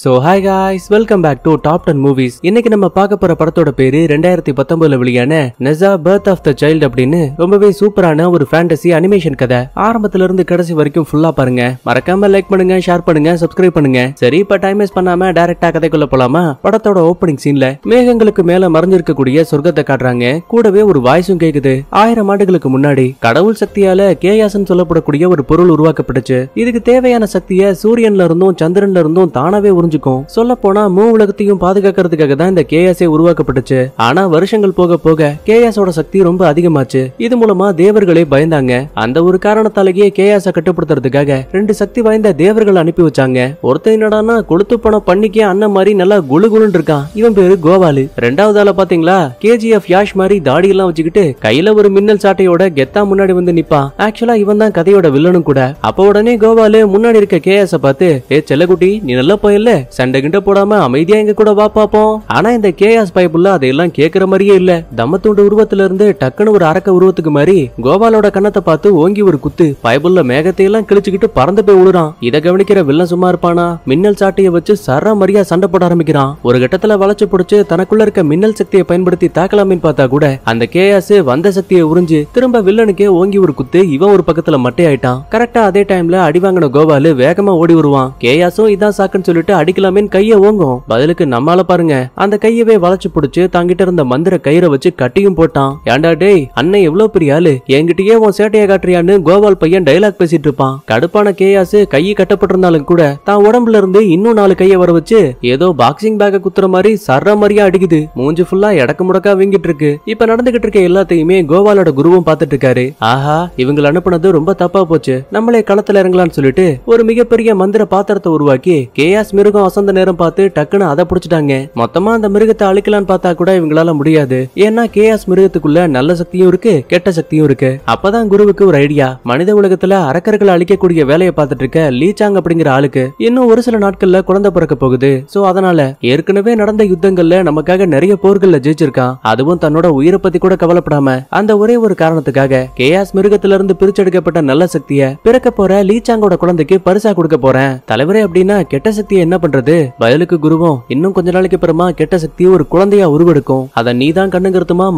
so hi guys welcome back to top ten movies இன்னைக்கு நம்ம பார்க்க போற படத்தோட பேரு ரெண்டாயிரத்தி பத்தொன்பதுல வெளியான நெசா பர்த் ஆஃப் த சைல்டு அப்படின்னு ரொம்பவே சூப்பரான ஒரு ஃபேண்டசி அனிமேஷன் கதை ஆரம்பத்துல இருந்து கடைசி வரைக்கும் ஃபுல்லா பாருங்க மறக்காம லைக் பண்ணுங்க ஷேர் பண்ணுங்க சப்ஸ்கிரைப் பண்ணுங்க சரி இப்ப டைம் வேஸ்ட் பண்ணாம டைரக்டா கதைக்குள்ள போலாமா படத்தோட ஓப்பனிங் சீன்ல மேகங்களுக்கு மேல மறைஞ்சிருக்கக்கூடிய சொர்க்கத்தை காட்டுறாங்க கூடவே ஒரு வாய்ஸும் கேக்குது ஆயிரம் ஆண்டுகளுக்கு முன்னாடி கடவுள் சக்தியால கேயாசன் சொல்லப்படக்கூடிய ஒரு பொருள் உருவாக்கப்பட்டுச்சு இதுக்கு தேவையான சக்தியை சூரியன்ல இருந்தும் சந்திரன்ல இருந்தும் தானாவே புரிஞ்சுக்கும் சொல்ல போனா மூ உலகத்தையும் பாதுகாக்கிறதுக்காக தான் இந்த கேஎஸ்ஏ உருவாக்கப்பட்டுச்சு ஆனா வருஷங்கள் போக போக கேஎஸோட சக்தி ரொம்ப அதிகமாச்சு இது மூலமா தேவர்களே பயந்தாங்க அந்த ஒரு காரணத்தாலேயே கேஎஸ கட்டுப்படுத்துறதுக்காக ரெண்டு சக்தி வாய்ந்த தேவர்கள் அனுப்பி வச்சாங்க ஒருத்தன் என்னடானா கொளுத்து போன பண்ணிக்கே அண்ணன் மாதிரி நல்லா குழு குழுன்னு இருக்கான் இவன் பேரு கோவாலு ரெண்டாவது ஆள பாத்தீங்களா கேஜிஎஃப் யாஷ் மாதிரி தாடி எல்லாம் வச்சுக்கிட்டு கையில ஒரு மின்னல் சாட்டையோட கெத்தா முன்னாடி வந்து நிப்பான் ஆக்சுவலா இவன் தான் கதையோட வில்லனும் கூட அப்ப உடனே கோவாலு முன்னாடி இருக்க கேஎஸ பார்த்து ஏ செல்லகுட்டி நீ நல்ல பையன்ல பரவாயில்ல சண்டை கிண்ட போடாம அமைதியா எங்க கூட வா பாப்போம் ஆனா இந்த கேஆஸ் பைப்புள்ள அதையெல்லாம் கேக்குற மாதிரியே இல்ல தம்மத்துண்டு உருவத்துல இருந்து டக்குன்னு ஒரு அரக்க உருவத்துக்கு மாதிரி கோபாலோட கண்ணத்தை பார்த்து ஓங்கி ஒரு குத்து பைப்புள்ள மேகத்தை எல்லாம் கிழிச்சுக்கிட்டு பறந்து போய் விழுறான் இதை கவனிக்கிற வில்லன் சும்மா இருப்பானா மின்னல் சாட்டைய வச்சு சர மரியா சண்டை போட ஆரம்பிக்கிறான் ஒரு கட்டத்துல வளைச்சு பிடிச்சு தனக்குள்ள இருக்க மின்னல் சக்தியை பயன்படுத்தி தாக்கலாமின்னு பார்த்தா கூட அந்த கேஆஸ் வந்த சக்தியை உறிஞ்சு திரும்ப வில்லனுக்கே ஓங்கி ஒரு குத்து இவன் ஒரு பக்கத்துல மட்டையாயிட்டான் கரெக்டா அதே டைம்ல அடி வாங்கின கோபாலு வேகமா ஓடி வருவான் கேயாசும் இதான் சாக்குன்னு சொல்லிட்டு அடிக்கலாமேன்னு கைய ஓங்கும் பதிலுக்கு நம்மால பாருங்க அந்த கையவே வளைச்சு புடிச்சு தங்கிட்ட இருந்த மந்திர கயிறை வச்சு கட்டியும் போட்டான் ஏண்டா டேய் அண்ணன் எவ்வளவு பெரிய ஆளு என்கிட்டயே உன் சேட்டையை காட்டுறியான்னு கோபால் பையன் டைலாக் பேசிட்டு இருப்பான் கடுப்பான கேயாசு கையை கட்டப்பட்டிருந்தாலும் கூட தான் உடம்புல இருந்து இன்னும் நாலு கைய வர வச்சு ஏதோ பாக்ஸிங் பேக்க குத்துற மாதிரி சர்ற மாதிரியா அடிக்குது மூஞ்சி ஃபுல்லா இடக்கு முடக்கா வீங்கிட்டு இருக்கு இப்ப நடந்துகிட்டு இருக்க எல்லாத்தையுமே கோபாலோட குருவும் பாத்துட்டு இருக்காரு ஆஹா இவங்களை அனுப்புனது ரொம்ப தப்பா போச்சு நம்மளே களத்துல இறங்கலாம்னு சொல்லிட்டு ஒரு மிகப்பெரிய மந்திர பாத்திரத்தை உருவாக்கி கேயாஸ் மிரு மிருகம் அசந்த நேரம் பார்த்து டக்குன்னு அதை பிடிச்சிட்டாங்க மொத்தமா அந்த மிருகத்தை அழிக்கலாம் பார்த்தா கூட இவங்களால முடியாது ஏன்னா கேஎஸ் மிருகத்துக்குள்ள நல்ல சக்தியும் இருக்கு கெட்ட சக்தியும் இருக்கு அப்பதான் குருவுக்கு ஒரு ஐடியா மனித உலகத்துல அரக்கர்களை அழிக்கக்கூடிய வேலையை பார்த்துட்டு இருக்க லீச்சாங் அப்படிங்கிற ஆளுக்கு இன்னும் ஒரு சில நாட்கள்ல குழந்தை பிறக்க போகுது சோ அதனால ஏற்கனவே நடந்த யுத்தங்கள்ல நமக்காக நிறைய போர்கள்ல ஜெயிச்சிருக்கான் அதுவும் தன்னோட உயிரை பத்தி கூட கவலைப்படாம அந்த ஒரே ஒரு காரணத்துக்காக கேயாஸ் மிருகத்துல இருந்து பிரிச்செடுக்கப்பட்ட நல்ல சக்திய பிறக்க போற லீச்சாங்கோட குழந்தைக்கு பரிசா கொடுக்க போறேன் தலைவரே அப்படின்னா கெட்ட சக்தியை என்ன பண்றது வயலுக்கு குருவும் இன்னும் கொஞ்ச நாளைக்கு அப்புறமா கெட்ட சக்தி ஒரு குழந்தையா உருவெடுக்கும் அத நீ தான்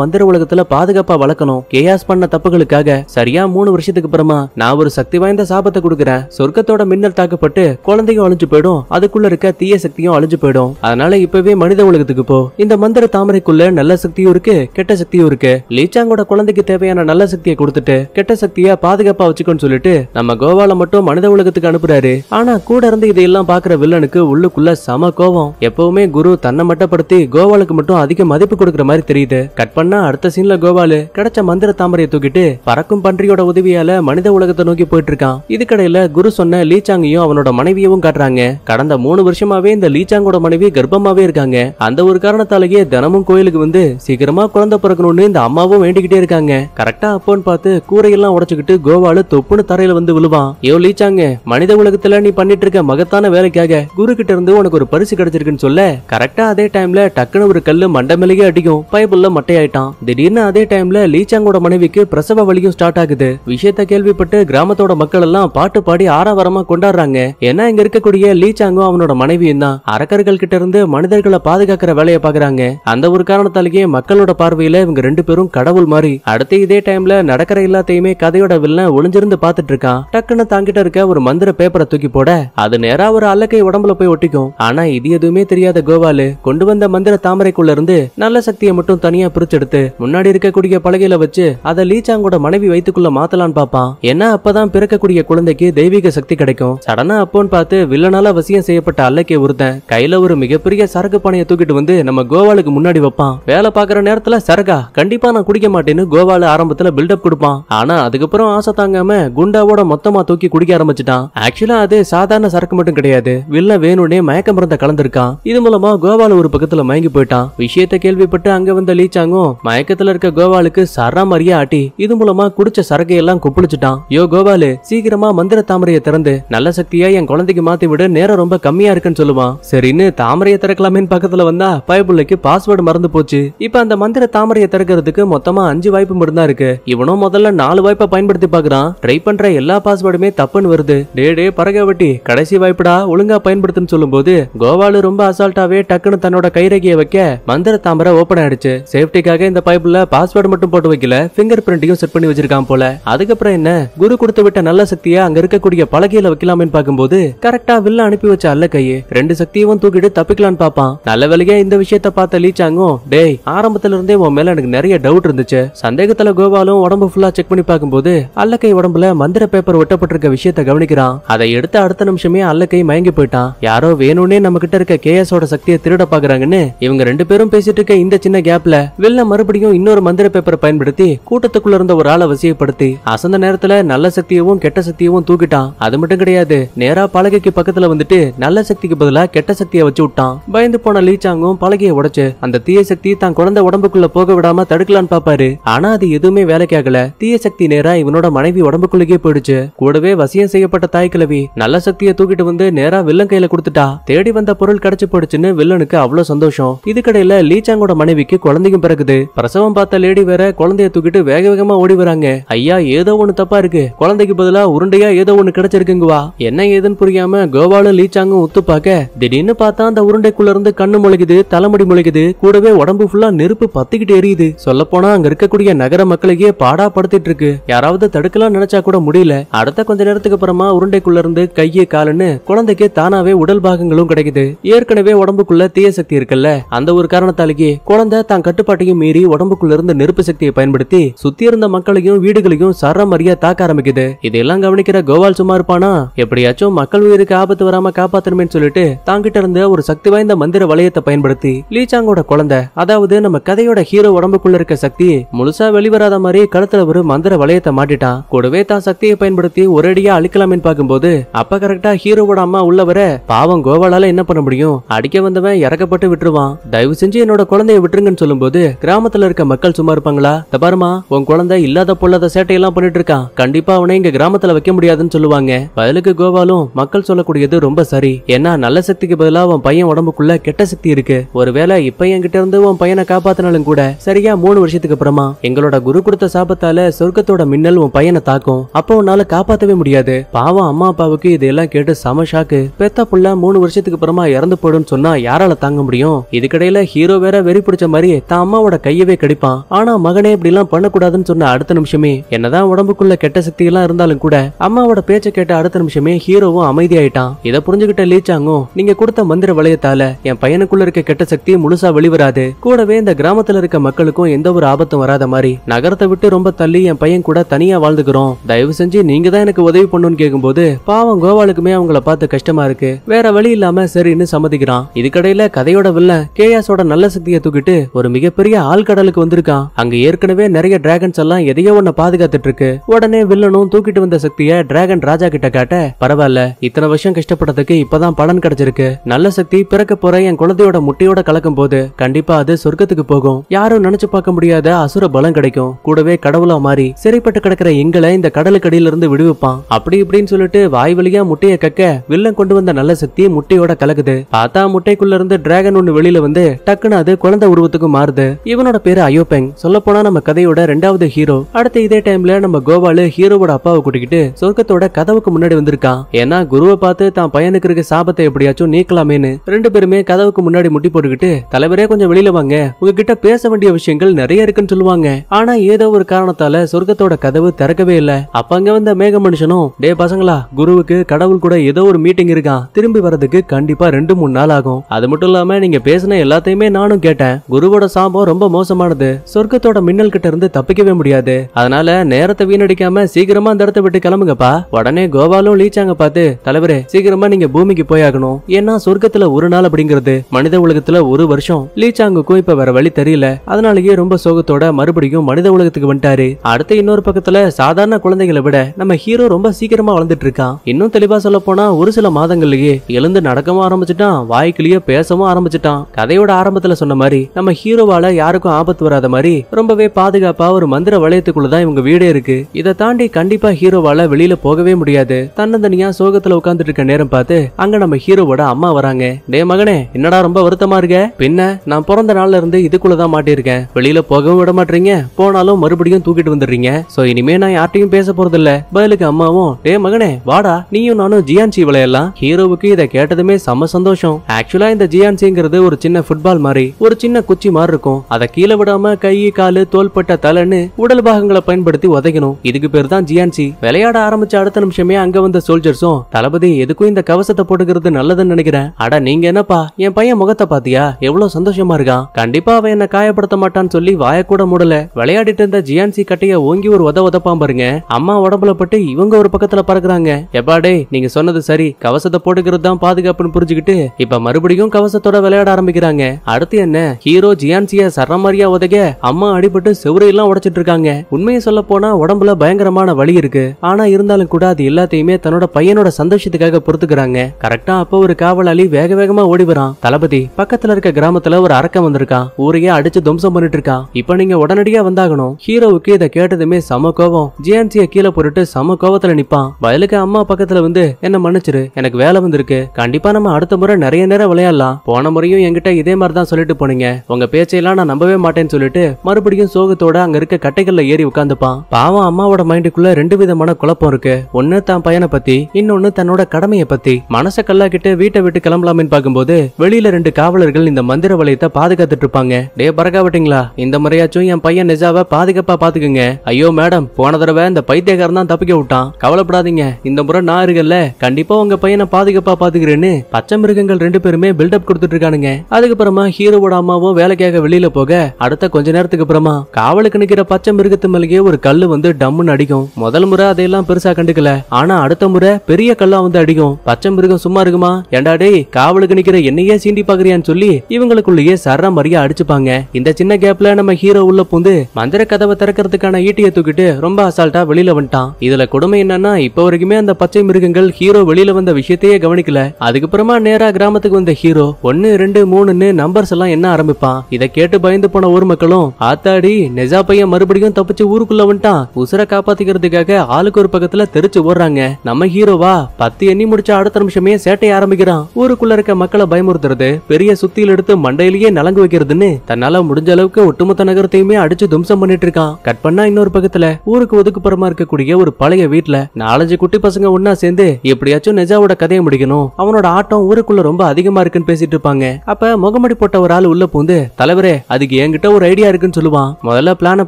மந்திர உலகத்துல பாதுகாப்பா வளர்க்கணும் கேயாஸ் பண்ண தப்புகளுக்காக சரியா மூணு வருஷத்துக்கு அப்புறமா நான் ஒரு சக்தி வாய்ந்த சாபத்தை கொடுக்குறேன் சொர்க்கத்தோட மின்னல் தாக்கப்பட்டு குழந்தையும் அழிஞ்சு போயிடும் அதுக்குள்ள இருக்க தீய சக்தியும் அழிஞ்சு போயிடும் அதனால இப்பவே மனித உலகத்துக்கு போ இந்த மந்திர தாமரைக்குள்ள நல்ல சக்தியும் இருக்கு கெட்ட சக்தியும் இருக்கு லீச்சாங்கோட குழந்தைக்கு தேவையான நல்ல சக்தியை கொடுத்துட்டு கெட்ட சக்தியை பாதுகாப்பா வச்சுக்கோன்னு சொல்லிட்டு நம்ம கோவால மட்டும் மனித உலகத்துக்கு அனுப்புறாரு ஆனா கூட இருந்து இதையெல்லாம் பாக்குற வில்லனுக்கு உள்ளுக்குள்ள சம கோவம் எப்பவுமே குரு தன்னை மட்டப்படுத்தி கோவாலுக்கு மட்டும் அதிக மதிப்பு கொடுக்கற மாதிரி தெரியுது கட் பண்ணா அடுத்த சீன்ல கோபாலு கிடைச்ச மந்திர தாமரையை தூக்கிட்டு பறக்கும் பன்றியோட உதவியால மனித உலகத்தை நோக்கி போயிட்டு இருக்கான் இதுக்கடையில குரு சொன்ன லீச்சாங்கையும் அவனோட மனைவியவும் காட்டுறாங்க கடந்த மூணு வருஷமாவே இந்த லீச்சாங்கோட மனைவி கர்ப்பமாவே இருக்காங்க அந்த ஒரு காரணத்தாலேயே தினமும் கோயிலுக்கு வந்து சீக்கிரமா குழந்தை பிறக்கணும்னு இந்த அம்மாவும் வேண்டிக்கிட்டே இருக்காங்க கரெக்டா அப்போன்னு பார்த்து கூரையெல்லாம் உடச்சுக்கிட்டு கோவாலு தொப்புன்னு தரையில வந்து விழுவான் யோ லீச்சாங்க மனித உலகத்துல நீ பண்ணிட்டு இருக்க மகத்தான வேலைக்காக குரு கிட்ட இருந்து உனக்கு ஒரு பரிசு கிடைச்சிருக்குன்னு சொல்ல கரெக்டா அதே டைம்ல டக்குன்னு ஒரு கல்லு மண்டமலையே அடிக்கும் பைபிள்ல மட்டையாயிட்டான் திடீர்னு அதே டைம்ல லீச்சாங்கோட மனைவிக்கு பிரசவ வலியும் ஸ்டார்ட் ஆகுது விஷயத்த கேள்விப்பட்டு கிராமத்தோட மக்கள் எல்லாம் பாட்டு பாடி ஆரவாரமா கொண்டாடுறாங்க ஏன்னா இங்க இருக்கக்கூடிய லீச்சாங்கும் அவனோட மனைவியும் தான் அரக்கர்கள் கிட்ட இருந்து மனிதர்களை பாதுகாக்கிற வேலையை பாக்குறாங்க அந்த ஒரு காரணத்தாலேயே மக்களோட பார்வையில இவங்க ரெண்டு பேரும் கடவுள் மாறி அடுத்து இதே டைம்ல நடக்கிற எல்லாத்தையுமே கதையோட வில்ல ஒளிஞ்சிருந்து பாத்துட்டு இருக்கான் டக்குன்னு தாங்கிட்ட இருக்க ஒரு மந்திர பேப்பரை தூக்கி போட அது நேரா ஒரு அல்லக்கை உடம்புல போய் போய் ஒட்டிக்கும் ஆனா இது எதுவுமே தெரியாத கோவாலு கொண்டு வந்த மந்திர தாமரைக்குள்ள இருந்து நல்ல சக்தியை மட்டும் தனியா பிரிச்செடுத்து முன்னாடி இருக்கக்கூடிய பலகையில வச்சு அதை லீச்சாங்கோட மனைவி வயிற்றுக்குள்ள மாத்தலான்னு பாப்பான் ஏன்னா அப்பதான் பிறக்கக்கூடிய குழந்தைக்கு தெய்வீக சக்தி கிடைக்கும் சடனா அப்போன்னு பார்த்து வில்லனால வசியம் செய்யப்பட்ட அல்லக்கே ஒருத்தன் கையில ஒரு மிகப்பெரிய சரக்கு பானையை தூக்கிட்டு வந்து நம்ம கோவாலுக்கு முன்னாடி வைப்பான் வேலை பாக்குற நேரத்துல சரகா கண்டிப்பா நான் குடிக்க மாட்டேன்னு கோவால ஆரம்பத்துல பில்டப் கொடுப்பான் ஆனா அதுக்கப்புறம் ஆசை தாங்காம குண்டாவோட மொத்தமா தூக்கி குடிக்க ஆரம்பிச்சிட்டான் ஆக்சுவலா அது சாதாரண சரக்கு மட்டும் கிடையாது வில்ல வேற வேணும்னே மயக்க மருந்த கலந்துருக்கான் இது மூலமா கோவால ஒரு பக்கத்துல மயங்கி போயிட்டான் விஷயத்த கேள்விப்பட்டு அங்க வந்த லீச்சாங்கும் மயக்கத்துல இருக்க கோவாலுக்கு சரா மாதிரியே ஆட்டி இது மூலமா குடிச்ச சரக்கையெல்லாம் குப்பிடிச்சிட்டான் யோ கோபாலு சீக்கிரமா மந்திர தாமரையை திறந்து நல்ல சக்தியா என் குழந்தைக்கு மாத்தி விட நேரம் ரொம்ப கம்மியா இருக்குன்னு சொல்லுவான் சரின்னு தாமரையை திறக்கலாமேன்னு பக்கத்துல வந்தா பயபுள்ளைக்கு பாஸ்வேர்டு மறந்து போச்சு இப்ப அந்த மந்திர தாமரையை திறக்கிறதுக்கு மொத்தமா அஞ்சு வாய்ப்பு மட்டும்தான் இருக்கு இவனும் முதல்ல நாலு வாய்ப்பை பயன்படுத்தி பாக்குறான் ட்ரை பண்ற எல்லா பாஸ்வேர்டுமே தப்புன்னு வருது டே டே பறகவட்டி கடைசி வாய்ப்புடா ஒழுங்கா பயன்படுத்த சொல்லும் போது கோவாலு ரொம்ப அசால்ட்டாவே டக்குன்னு தன்னோட கைரேகையை வைக்க மந்திர தாமரை ஓபன் ஆயிடுச்சு சேஃப்டிக்காக இந்த பைப்ல பாஸ்வேர்டு மட்டும் போட்டு வைக்கல பிங்கர் பிரிண்டையும் செட் பண்ணி வச்சிருக்கான் போல அதுக்கப்புறம் என்ன குரு கொடுத்து விட்ட நல்ல சக்தியை அங்க இருக்கக்கூடிய பலகையில வைக்கலாம்னு பாக்கும்போது கரெக்டா வில்ல அனுப்பி வச்ச அல்ல கையே ரெண்டு சக்தியும் தூக்கிட்டு தப்பிக்கலாம்னு பாப்பான் நல்ல வேலையா இந்த விஷயத்த பார்த்த லீச்சாங்கும் டேய் ஆரம்பத்துல இருந்தே உன் மேல எனக்கு நிறைய டவுட் இருந்துச்சு சந்தேகத்துல கோவாலும் உடம்பு ஃபுல்லா செக் பண்ணி பாக்கும்போது அல்லக்கை உடம்புல மந்திர பேப்பர் ஒட்டப்பட்டிருக்க விஷயத்த கவனிக்கிறான் அதை எடுத்து அடுத்த நிமிஷமே அல்லக்கை மயங்கி போயிட்டான் யாரோ வேணும்னே நம்ம கிட்ட இருக்க கேஎஸோட சக்தியை திருட பாக்குறாங்கன்னு இவங்க ரெண்டு பேரும் பேசிட்டு இருக்க இந்த சின்ன கேப்ல வெள்ள மறுபடியும் இன்னொரு மந்திர பேப்பரை பயன்படுத்தி கூட்டத்துக்குள்ள இருந்த ஒரு ஆளை வசியப்படுத்தி அசந்த நேரத்துல நல்ல சக்தியவும் கெட்ட சக்தியவும் தூக்கிட்டான் அது மட்டும் கிடையாது நேரா பலகைக்கு பக்கத்துல வந்துட்டு நல்ல சக்திக்கு பதிலா கெட்ட சக்தியை வச்சு விட்டான் பயந்து போன லீச்சாங்கும் பலகையை உடைச்சு அந்த தீய சக்தி தான் குழந்தை உடம்புக்குள்ள போக விடாம தடுக்கலான்னு பாப்பாரு ஆனா அது எதுவுமே வேலைக்கு ஆகல தீய சக்தி நேரா இவனோட மனைவி உடம்புக்குள்ளேயே போயிடுச்சு கூடவே வசியம் செய்யப்பட்ட தாய் கிழவி நல்ல சக்தியை தூக்கிட்டு வந்து நேரா வில்லங்கையில கையில கொடுத்து கொடுத்துட்டா தேடி வந்த பொருள் கிடைச்சு போயிடுச்சுன்னு வில்லனுக்கு அவ்வளவு சந்தோஷம் இதுக்கடையில லீச்சாங்கோட மனைவிக்கு குழந்தைக்கும் பிறகுது பிரசவம் பார்த்த லேடி வேற குழந்தைய தூக்கிட்டு வேக வேகமா ஓடி வராங்க ஐயா ஏதோ ஒண்ணு தப்பா இருக்கு குழந்தைக்கு பதிலா உருண்டையா ஏதோ ஒண்ணு கிடைச்சிருக்குங்கவா என்ன ஏதுன்னு புரியாம கோவாலும் லீச்சாங்கும் உத்து பார்க்க திடீர்னு பார்த்தா அந்த உருண்டைக்குள்ள இருந்து கண்ணு முளைக்குது தலைமுடி முளைக்குது கூடவே உடம்பு ஃபுல்லா நெருப்பு பத்திக்கிட்டு எரியுது சொல்ல போனா அங்க இருக்கக்கூடிய நகர மக்களையே பாடா படுத்திட்டு இருக்கு யாராவது தடுக்கலாம் நினைச்சா கூட முடியல அடுத்த கொஞ்ச நேரத்துக்கு அப்புறமா உருண்டைக்குள்ள இருந்து கையை காலுன்னு குழந்தைக்கு தானாவே உடல் உடல் பாகங்களும் கிடைக்குது ஏற்கனவே உடம்புக்குள்ள தீய சக்தி இருக்குல்ல அந்த ஒரு காரணத்தாலேயே குழந்தை தான் கட்டுப்பாட்டையும் மீறி உடம்புக்குள்ள இருந்த நெருப்பு சக்தியை பயன்படுத்தி சுத்தி இருந்த மக்களையும் வீடுகளையும் சரமரியா தாக்க ஆரம்பிக்குது இதெல்லாம் கவனிக்கிற கோவால் சும்மா இருப்பானா எப்படியாச்சும் மக்கள் உயிருக்கு ஆபத்து வராம காப்பாத்தணுமே சொல்லிட்டு தாங்கிட்ட இருந்த ஒரு சக்தி வாய்ந்த மந்திர வளையத்தை பயன்படுத்தி லீச்சாங்கோட குழந்தை அதாவது நம்ம கதையோட ஹீரோ உடம்புக்குள்ள இருக்க சக்தி முழுசா வெளிவராத மாதிரி கழுத்துல ஒரு மந்திர வளையத்தை மாட்டிட்டான் கூடவே தான் சக்தியை பயன்படுத்தி ஒரேடியா அழிக்கலாமே பார்க்கும் போது அப்ப கரெக்டா ஹீரோவோட அம்மா உள்ள வர பாவம் கோவாலால என்ன பண்ண முடியும் அடிக்க வந்தவன் இறக்கப்பட்டு விட்டுருவான் தயவு செஞ்சு என்னோட குழந்தைய விட்டுருங்கன்னு சொல்லும்போது கிராமத்துல இருக்க மக்கள் சும்மா இருப்பாங்களா தபாருமா உன் குழந்தை இல்லாத பொல்லாத சேட்டையெல்லாம் பண்ணிட்டு இருக்கான் கண்டிப்பா அவனை இங்க கிராமத்துல வைக்க முடியாதுன்னு சொல்லுவாங்க பதிலுக்கு கோவாலும் மக்கள் சொல்லக்கூடியது ரொம்ப சரி ஏன்னா நல்ல சக்திக்கு பதிலாக அவன் பையன் உடம்புக்குள்ள கெட்ட சக்தி இருக்கு ஒருவேளை இப்ப என்கிட்ட இருந்து உன் பையனை காப்பாத்தினாலும் கூட சரியா மூணு வருஷத்துக்கு அப்புறமா எங்களோட குரு கொடுத்த சாபத்தால சொர்க்கத்தோட மின்னல் உன் பையனை தாக்கும் அப்போ உன்னால காப்பாத்தவே முடியாது பாவம் அம்மா அப்பாவுக்கு இதெல்லாம் கேட்டு சம ஷாக்கு பெத்த புள்ள மூணு வருஷத்துக்கு அப்புறமா இறந்து போயிடும்னு சொன்னா யாரால தாங்க முடியும் இதுக்கடையில ஹீரோ வேற வெறி பிடிச்ச மாதிரி தான் அம்மாவோட கையவே கடிப்பான் ஆனா மகனே இப்படி எல்லாம் பண்ணக்கூடாதுன்னு சொன்ன அடுத்த நிமிஷமே என்னதான் உடம்புக்குள்ள கெட்ட சக்தி எல்லாம் இருந்தாலும் கூட அம்மாவோட பேச்ச கேட்ட அடுத்த நிமிஷமே ஹீரோவும் அமைதியாயிட்டான் இதை புரிஞ்சுகிட்ட லீச்சாங்கும் நீங்க கொடுத்த மந்திர வளையத்தால என் பையனுக்குள்ள இருக்க கெட்ட சக்தி முழுசா வெளிவராது கூடவே இந்த கிராமத்துல இருக்க மக்களுக்கும் எந்த ஒரு ஆபத்தும் வராத மாதிரி நகரத்தை விட்டு ரொம்ப தள்ளி என் பையன் கூட தனியா வாழ்ந்துக்கிறோம் தயவு செஞ்சு நீங்க தான் எனக்கு உதவி பண்ணுன்னு கேட்கும்போது பாவம் கோவாலுக்குமே அவங்கள பார்த்து கஷ்டமா இருக்கு வேற வேற வழி இல்லாம சரின்னு சம்மதிக்கிறான் இதுக்கடையில கதையோட வில்ல கேயாசோட நல்ல சக்தியை தூக்கிட்டு ஒரு மிகப்பெரிய ஆழ்கடலுக்கு வந்திருக்கான் அங்க ஏற்கனவே நிறைய டிராகன்ஸ் எல்லாம் எதையோ ஒண்ண பாதுகாத்துட்டு இருக்கு உடனே வில்லனும் தூக்கிட்டு வந்த சக்திய டிராகன் ராஜா கிட்ட காட்ட பரவாயில்ல இத்தனை வருஷம் கஷ்டப்பட்டதுக்கு இப்பதான் பலன் கிடைச்சிருக்கு நல்ல சக்தி பிறக்க போற என் குழந்தையோட முட்டையோட கலக்கும் போது கண்டிப்பா அது சொர்க்கத்துக்கு போகும் யாரும் நினைச்சு பார்க்க முடியாத அசுர பலம் கிடைக்கும் கூடவே கடவுளா மாறி சிறைப்பட்டு கிடக்கிற எங்களை இந்த கடலுக்கடியில இருந்து விடுவிப்பான் அப்படி இப்படின்னு சொல்லிட்டு வாய் வழியா முட்டையை கக்க வில்லன் கொண்டு வந்த நல்ல சக்தி முட்டையோட கலக்குது பார்த்தா முட்டைக்குள்ள இருந்து டிராகன் ஒண்ணு வெளியில வந்து டக்குன்னு அது குழந்தை உருவத்துக்கு மாறுது இவனோட பேரு அயோபெங் சொல்ல போனா நம்ம கதையோட ரெண்டாவது ஹீரோ அடுத்த இதே டைம்ல நம்ம கோபாலு ஹீரோவோட அப்பாவை கூட்டிக்கிட்டு சொர்க்கத்தோட கதவுக்கு முன்னாடி வந்திருக்கான் ஏன்னா குருவை பார்த்து தான் பையனுக்கு இருக்க சாபத்தை எப்படியாச்சும் நீக்கலாமேனு ரெண்டு பேருமே கதவுக்கு முன்னாடி முட்டி போட்டுக்கிட்டு தலைவரே கொஞ்சம் வெளியில வாங்க உங்ககிட்ட பேச வேண்டிய விஷயங்கள் நிறைய இருக்குன்னு சொல்லுவாங்க ஆனா ஏதோ ஒரு காரணத்தால சொர்க்கத்தோட கதவு திறக்கவே இல்ல அப்ப அங்க வந்த மேக மனுஷனும் டே பசங்களா குருவுக்கு கடவுள் கூட ஏதோ ஒரு மீட்டிங் இருக்கான் திரும்ப திரும்பி வரதுக்கு கண்டிப்பா ரெண்டு மூணு நாள் ஆகும் அது மட்டும் இல்லாம நீங்க பேசின எல்லாத்தையுமே நானும் கேட்டேன் குருவோட சாபம் ரொம்ப மோசமானது சொர்க்கத்தோட மின்னல் கிட்ட இருந்து தப்பிக்கவே முடியாது அதனால நேரத்தை வீணடிக்காம சீக்கிரமா அந்த இடத்த விட்டு கிளம்புங்கப்பா உடனே கோவாலும் லீச்சாங்க பார்த்து தலைவரே சீக்கிரமா நீங்க பூமிக்கு போயாகணும் ஏன்னா சொர்க்கத்துல ஒரு நாள் அப்படிங்கிறது மனித உலகத்துல ஒரு வருஷம் லீச்சாங்குக்கும் இப்ப வேற வழி தெரியல அதனாலயே ரொம்ப சோகத்தோட மறுபடியும் மனித உலகத்துக்கு வந்துட்டாரு அடுத்து இன்னொரு பக்கத்துல சாதாரண குழந்தைகளை விட நம்ம ஹீரோ ரொம்ப சீக்கிரமா வளர்ந்துட்டு இருக்கான் இன்னும் தெளிவா சொல்ல போனா ஒரு சில மாதங்கள்லயே எழுந்து நடக்கவும் ஆரம்பிச்சிட்டான் வாய்க்குலயே பேசவும் ஆரம்பிச்சிட்டான் கதையோட ஆரம்பத்துல சொன்ன மாதிரி நம்ம ஹீரோவால யாருக்கும் ஆபத்து வராத மாதிரி ரொம்பவே பாதுகாப்பா ஒரு மந்திர வளையத்துக்குள்ளதான் தான் இவங்க வீடே இருக்கு இதை தாண்டி கண்டிப்பா ஹீரோவால வெளியில போகவே முடியாது தன்னந்தனியா சோகத்துல உட்காந்துட்டு இருக்க நேரம் பார்த்து அங்க நம்ம ஹீரோவோட அம்மா வராங்க டே மகனே என்னடா ரொம்ப வருத்தமா இருக்க பின்ன நான் பிறந்த நாள்ல இருந்து இதுக்குள்ளதான் மாட்டிருக்கேன் வெளியில போகவும் விட மாட்டீங்க போனாலும் மறுபடியும் தூக்கிட்டு வந்துடுறீங்க சோ இனிமே நான் யார்ட்டையும் பேச போறது இல்ல பதிலுக்கு அம்மாவும் டே மகனே வாடா நீயும் நானும் ஜியான்சி விளையாடலாம் ஹீரோவுக்கு இதை கேட்டதுமே செம சந்தோஷம் ஆக்சுவலா இந்த ஜியான்சிங்கிறது ஒரு சின்ன ஃபுட்பால் மாதிரி ஒரு சின்ன குச்சி மாதிரி இருக்கும் அதை கீழே விடாம கை காலு தோள்பட்ட தலைன்னு உடல் பாகங்களை பயன்படுத்தி உதைக்கணும் இதுக்கு பேர் தான் ஜியான்சி விளையாட ஆரம்பிச்ச அடுத்த நிமிஷமே அங்க வந்த சோல்ஜர்ஸும் தளபதி எதுக்கும் இந்த கவசத்தை போட்டுக்கிறது நல்லதுன்னு நினைக்கிறேன் அட நீங்க என்னப்பா என் பையன் முகத்தை பாத்தியா எவ்வளவு சந்தோஷமா இருக்கான் கண்டிப்பா அவன் என்ன காயப்படுத்த மாட்டான்னு சொல்லி கூட முடல விளையாடிட்டு இருந்த ஜியான்சி கட்டைய ஓங்கி ஒரு உத உதப்பான் பாருங்க அம்மா உடம்புல பட்டு இவங்க ஒரு பக்கத்துல பறக்குறாங்க எப்பாடே நீங்க சொன்னது சரி கவசத்தை போட்டுக்கிறது தான் பாதுகாப்புன்னு புரிஞ்சுக்கிட்டு இப்ப மறுபடியும் கவசத்தோட விளையாட ஆரம்பிக்கிறாங்க அடுத்து என்ன ஹீரோ ஜியான்சிய சரமாரியா உதக அம்மா அடிபட்டு செவரு எல்லாம் உடைச்சிட்டு இருக்காங்க உண்மையை சொல்ல போனா உடம்புல பயங்கரமான வழி இருக்கு ஆனா இருந்தாலும் கூட அது எல்லாத்தையுமே தன்னோட பையனோட சந்தோஷத்துக்காக பொறுத்துக்கிறாங்க கரெக்டா அப்போ ஒரு காவலாளி வேக வேகமா ஓடி வரான் தளபதி பக்கத்துல இருக்க கிராமத்துல ஒரு அரக்கம் வந்திருக்கான் ஊரையே அடிச்சு துவம்சம் பண்ணிட்டு இருக்கான் இப்ப நீங்க உடனடியா வந்தாகணும் ஹீரோவுக்கு இதை கேட்டதுமே சம கோவம் ஜியான்சிய கீழே போட்டுட்டு சம கோவத்துல நிப்பான் வயலுக்கு அம்மா பக்கத்துல வந்து என்ன மன்னிச்சிரு எனக்கு வேலை வந்திருக்கு இருக்கு கண்டிப்பா நம்ம அடுத்த முறை நிறைய நேரம் விளையாடலாம் போன முறையும் என்கிட்ட இதே மாதிரி தான் சொல்லிட்டு போனீங்க உங்க பேச்சையெல்லாம் நான் நம்பவே மாட்டேன்னு சொல்லிட்டு மறுபடியும் சோகத்தோட அங்க இருக்க கட்டைகள்ல ஏறி உட்காந்துப்பான் பாவம் அம்மாவோட மைண்டுக்குள்ள ரெண்டு விதமான குழப்பம் இருக்கு ஒன்னு தான் பையனை பத்தி இன்னொன்னு தன்னோட கடமையை பத்தி மனச கல்லாக்கிட்டு வீட்டை விட்டு கிளம்பலாமின்னு பாக்கும்போது வெளியில ரெண்டு காவலர்கள் இந்த மந்திர வலயத்தை பாதுகாத்துட்டு இருப்பாங்க டே பறக்காவட்டிங்களா இந்த முறையாச்சும் என் பையன் நிஜாவை பாதுகாப்பா பாத்துக்குங்க ஐயோ மேடம் போன தடவை இந்த பைத்தியக்காரன் தான் தப்பிக்க விட்டான் கவலைப்படாதீங்க இந்த முறை நான் இருக்கல கண்டிப்பா உங்க பையனை பாதுகாப்பா காப்பாத்துக்கிறேன்னு பச்சை மிருகங்கள் ரெண்டு பேருமே பில்டப் கொடுத்துட்டு இருக்கானுங்க அதுக்கப்புறமா ஹீரோவோட அம்மாவும் வேலைக்காக வெளியில போக அடுத்த கொஞ்ச நேரத்துக்கு அப்புறமா காவலுக்கு நிக்கிற பச்சை மிருகத்து மேலேயே ஒரு கல்லு வந்து டம்முன்னு அடிக்கும் முதல் முறை அதையெல்லாம் பெருசா கண்டுக்கல ஆனா அடுத்த முறை பெரிய கல்லா வந்து அடிக்கும் பச்சை மிருகம் சும்மா இருக்குமா ஏண்டா காவலுக்கு நிக்கிற என்னையே சீண்டி பாக்குறியான்னு சொல்லி இவங்களுக்குள்ளேயே சர மரியா அடிச்சுப்பாங்க இந்த சின்ன கேப்ல நம்ம ஹீரோ உள்ள பூந்து மந்திர கதவை திறக்கிறதுக்கான ஈட்டியை தூக்கிட்டு ரொம்ப அசால்ட்டா வெளியில வந்துட்டான் இதுல கொடுமை என்னன்னா இப்ப வரைக்குமே அந்த பச்சை மிருகங்கள் ஹீரோ வெளியில வந்த விஷயத்தையே கவனிக்கல கிடைக்கல அதுக்கப்புறமா நேரா கிராமத்துக்கு வந்த ஹீரோ ஒன்னு ரெண்டு மூணுன்னு நம்பர்ஸ் எல்லாம் என்ன ஆரம்பிப்பான் இதை கேட்டு பயந்து போன ஊர் மக்களும் ஆத்தாடி நெஜா பையன் மறுபடியும் தப்பிச்சு ஊருக்குள்ள வந்துட்டான் உசுரை காப்பாத்திக்கிறதுக்காக ஆளுக்கு ஒரு பக்கத்துல தெரிச்சு ஓடுறாங்க நம்ம ஹீரோவா பத்து எண்ணி முடிச்ச அடுத்த நிமிஷமே சேட்டை ஆரம்பிக்கிறான் ஊருக்குள்ள இருக்க மக்களை பயமுறுத்துறது பெரிய சுத்தியில் எடுத்து மண்டையிலேயே நலங்கு வைக்கிறதுன்னு தன்னால முடிஞ்ச அளவுக்கு ஒட்டுமொத்த நகரத்தையுமே அடிச்சு தும்சம் பண்ணிட்டு இருக்கான் கட் பண்ணா இன்னொரு பக்கத்துல ஊருக்கு ஒதுக்குப்புறமா இருக்கக்கூடிய ஒரு பழைய வீட்டுல நாலஞ்சு குட்டி பசங்க ஒன்னா சேர்ந்து எப்படியாச்சும் நெஜாவோட கதையை முடிக்கணும் காரணம் அவனோட ஆட்டம் ஊருக்குள்ள ரொம்ப அதிகமா இருக்குன்னு பேசிட்டு இருப்பாங்க அப்ப முகமடி போட்ட ஒரு ஆள் உள்ள பூந்து தலைவரே அதுக்கு என்கிட்ட ஒரு ஐடியா இருக்குன்னு சொல்லுவான் முதல்ல பிளான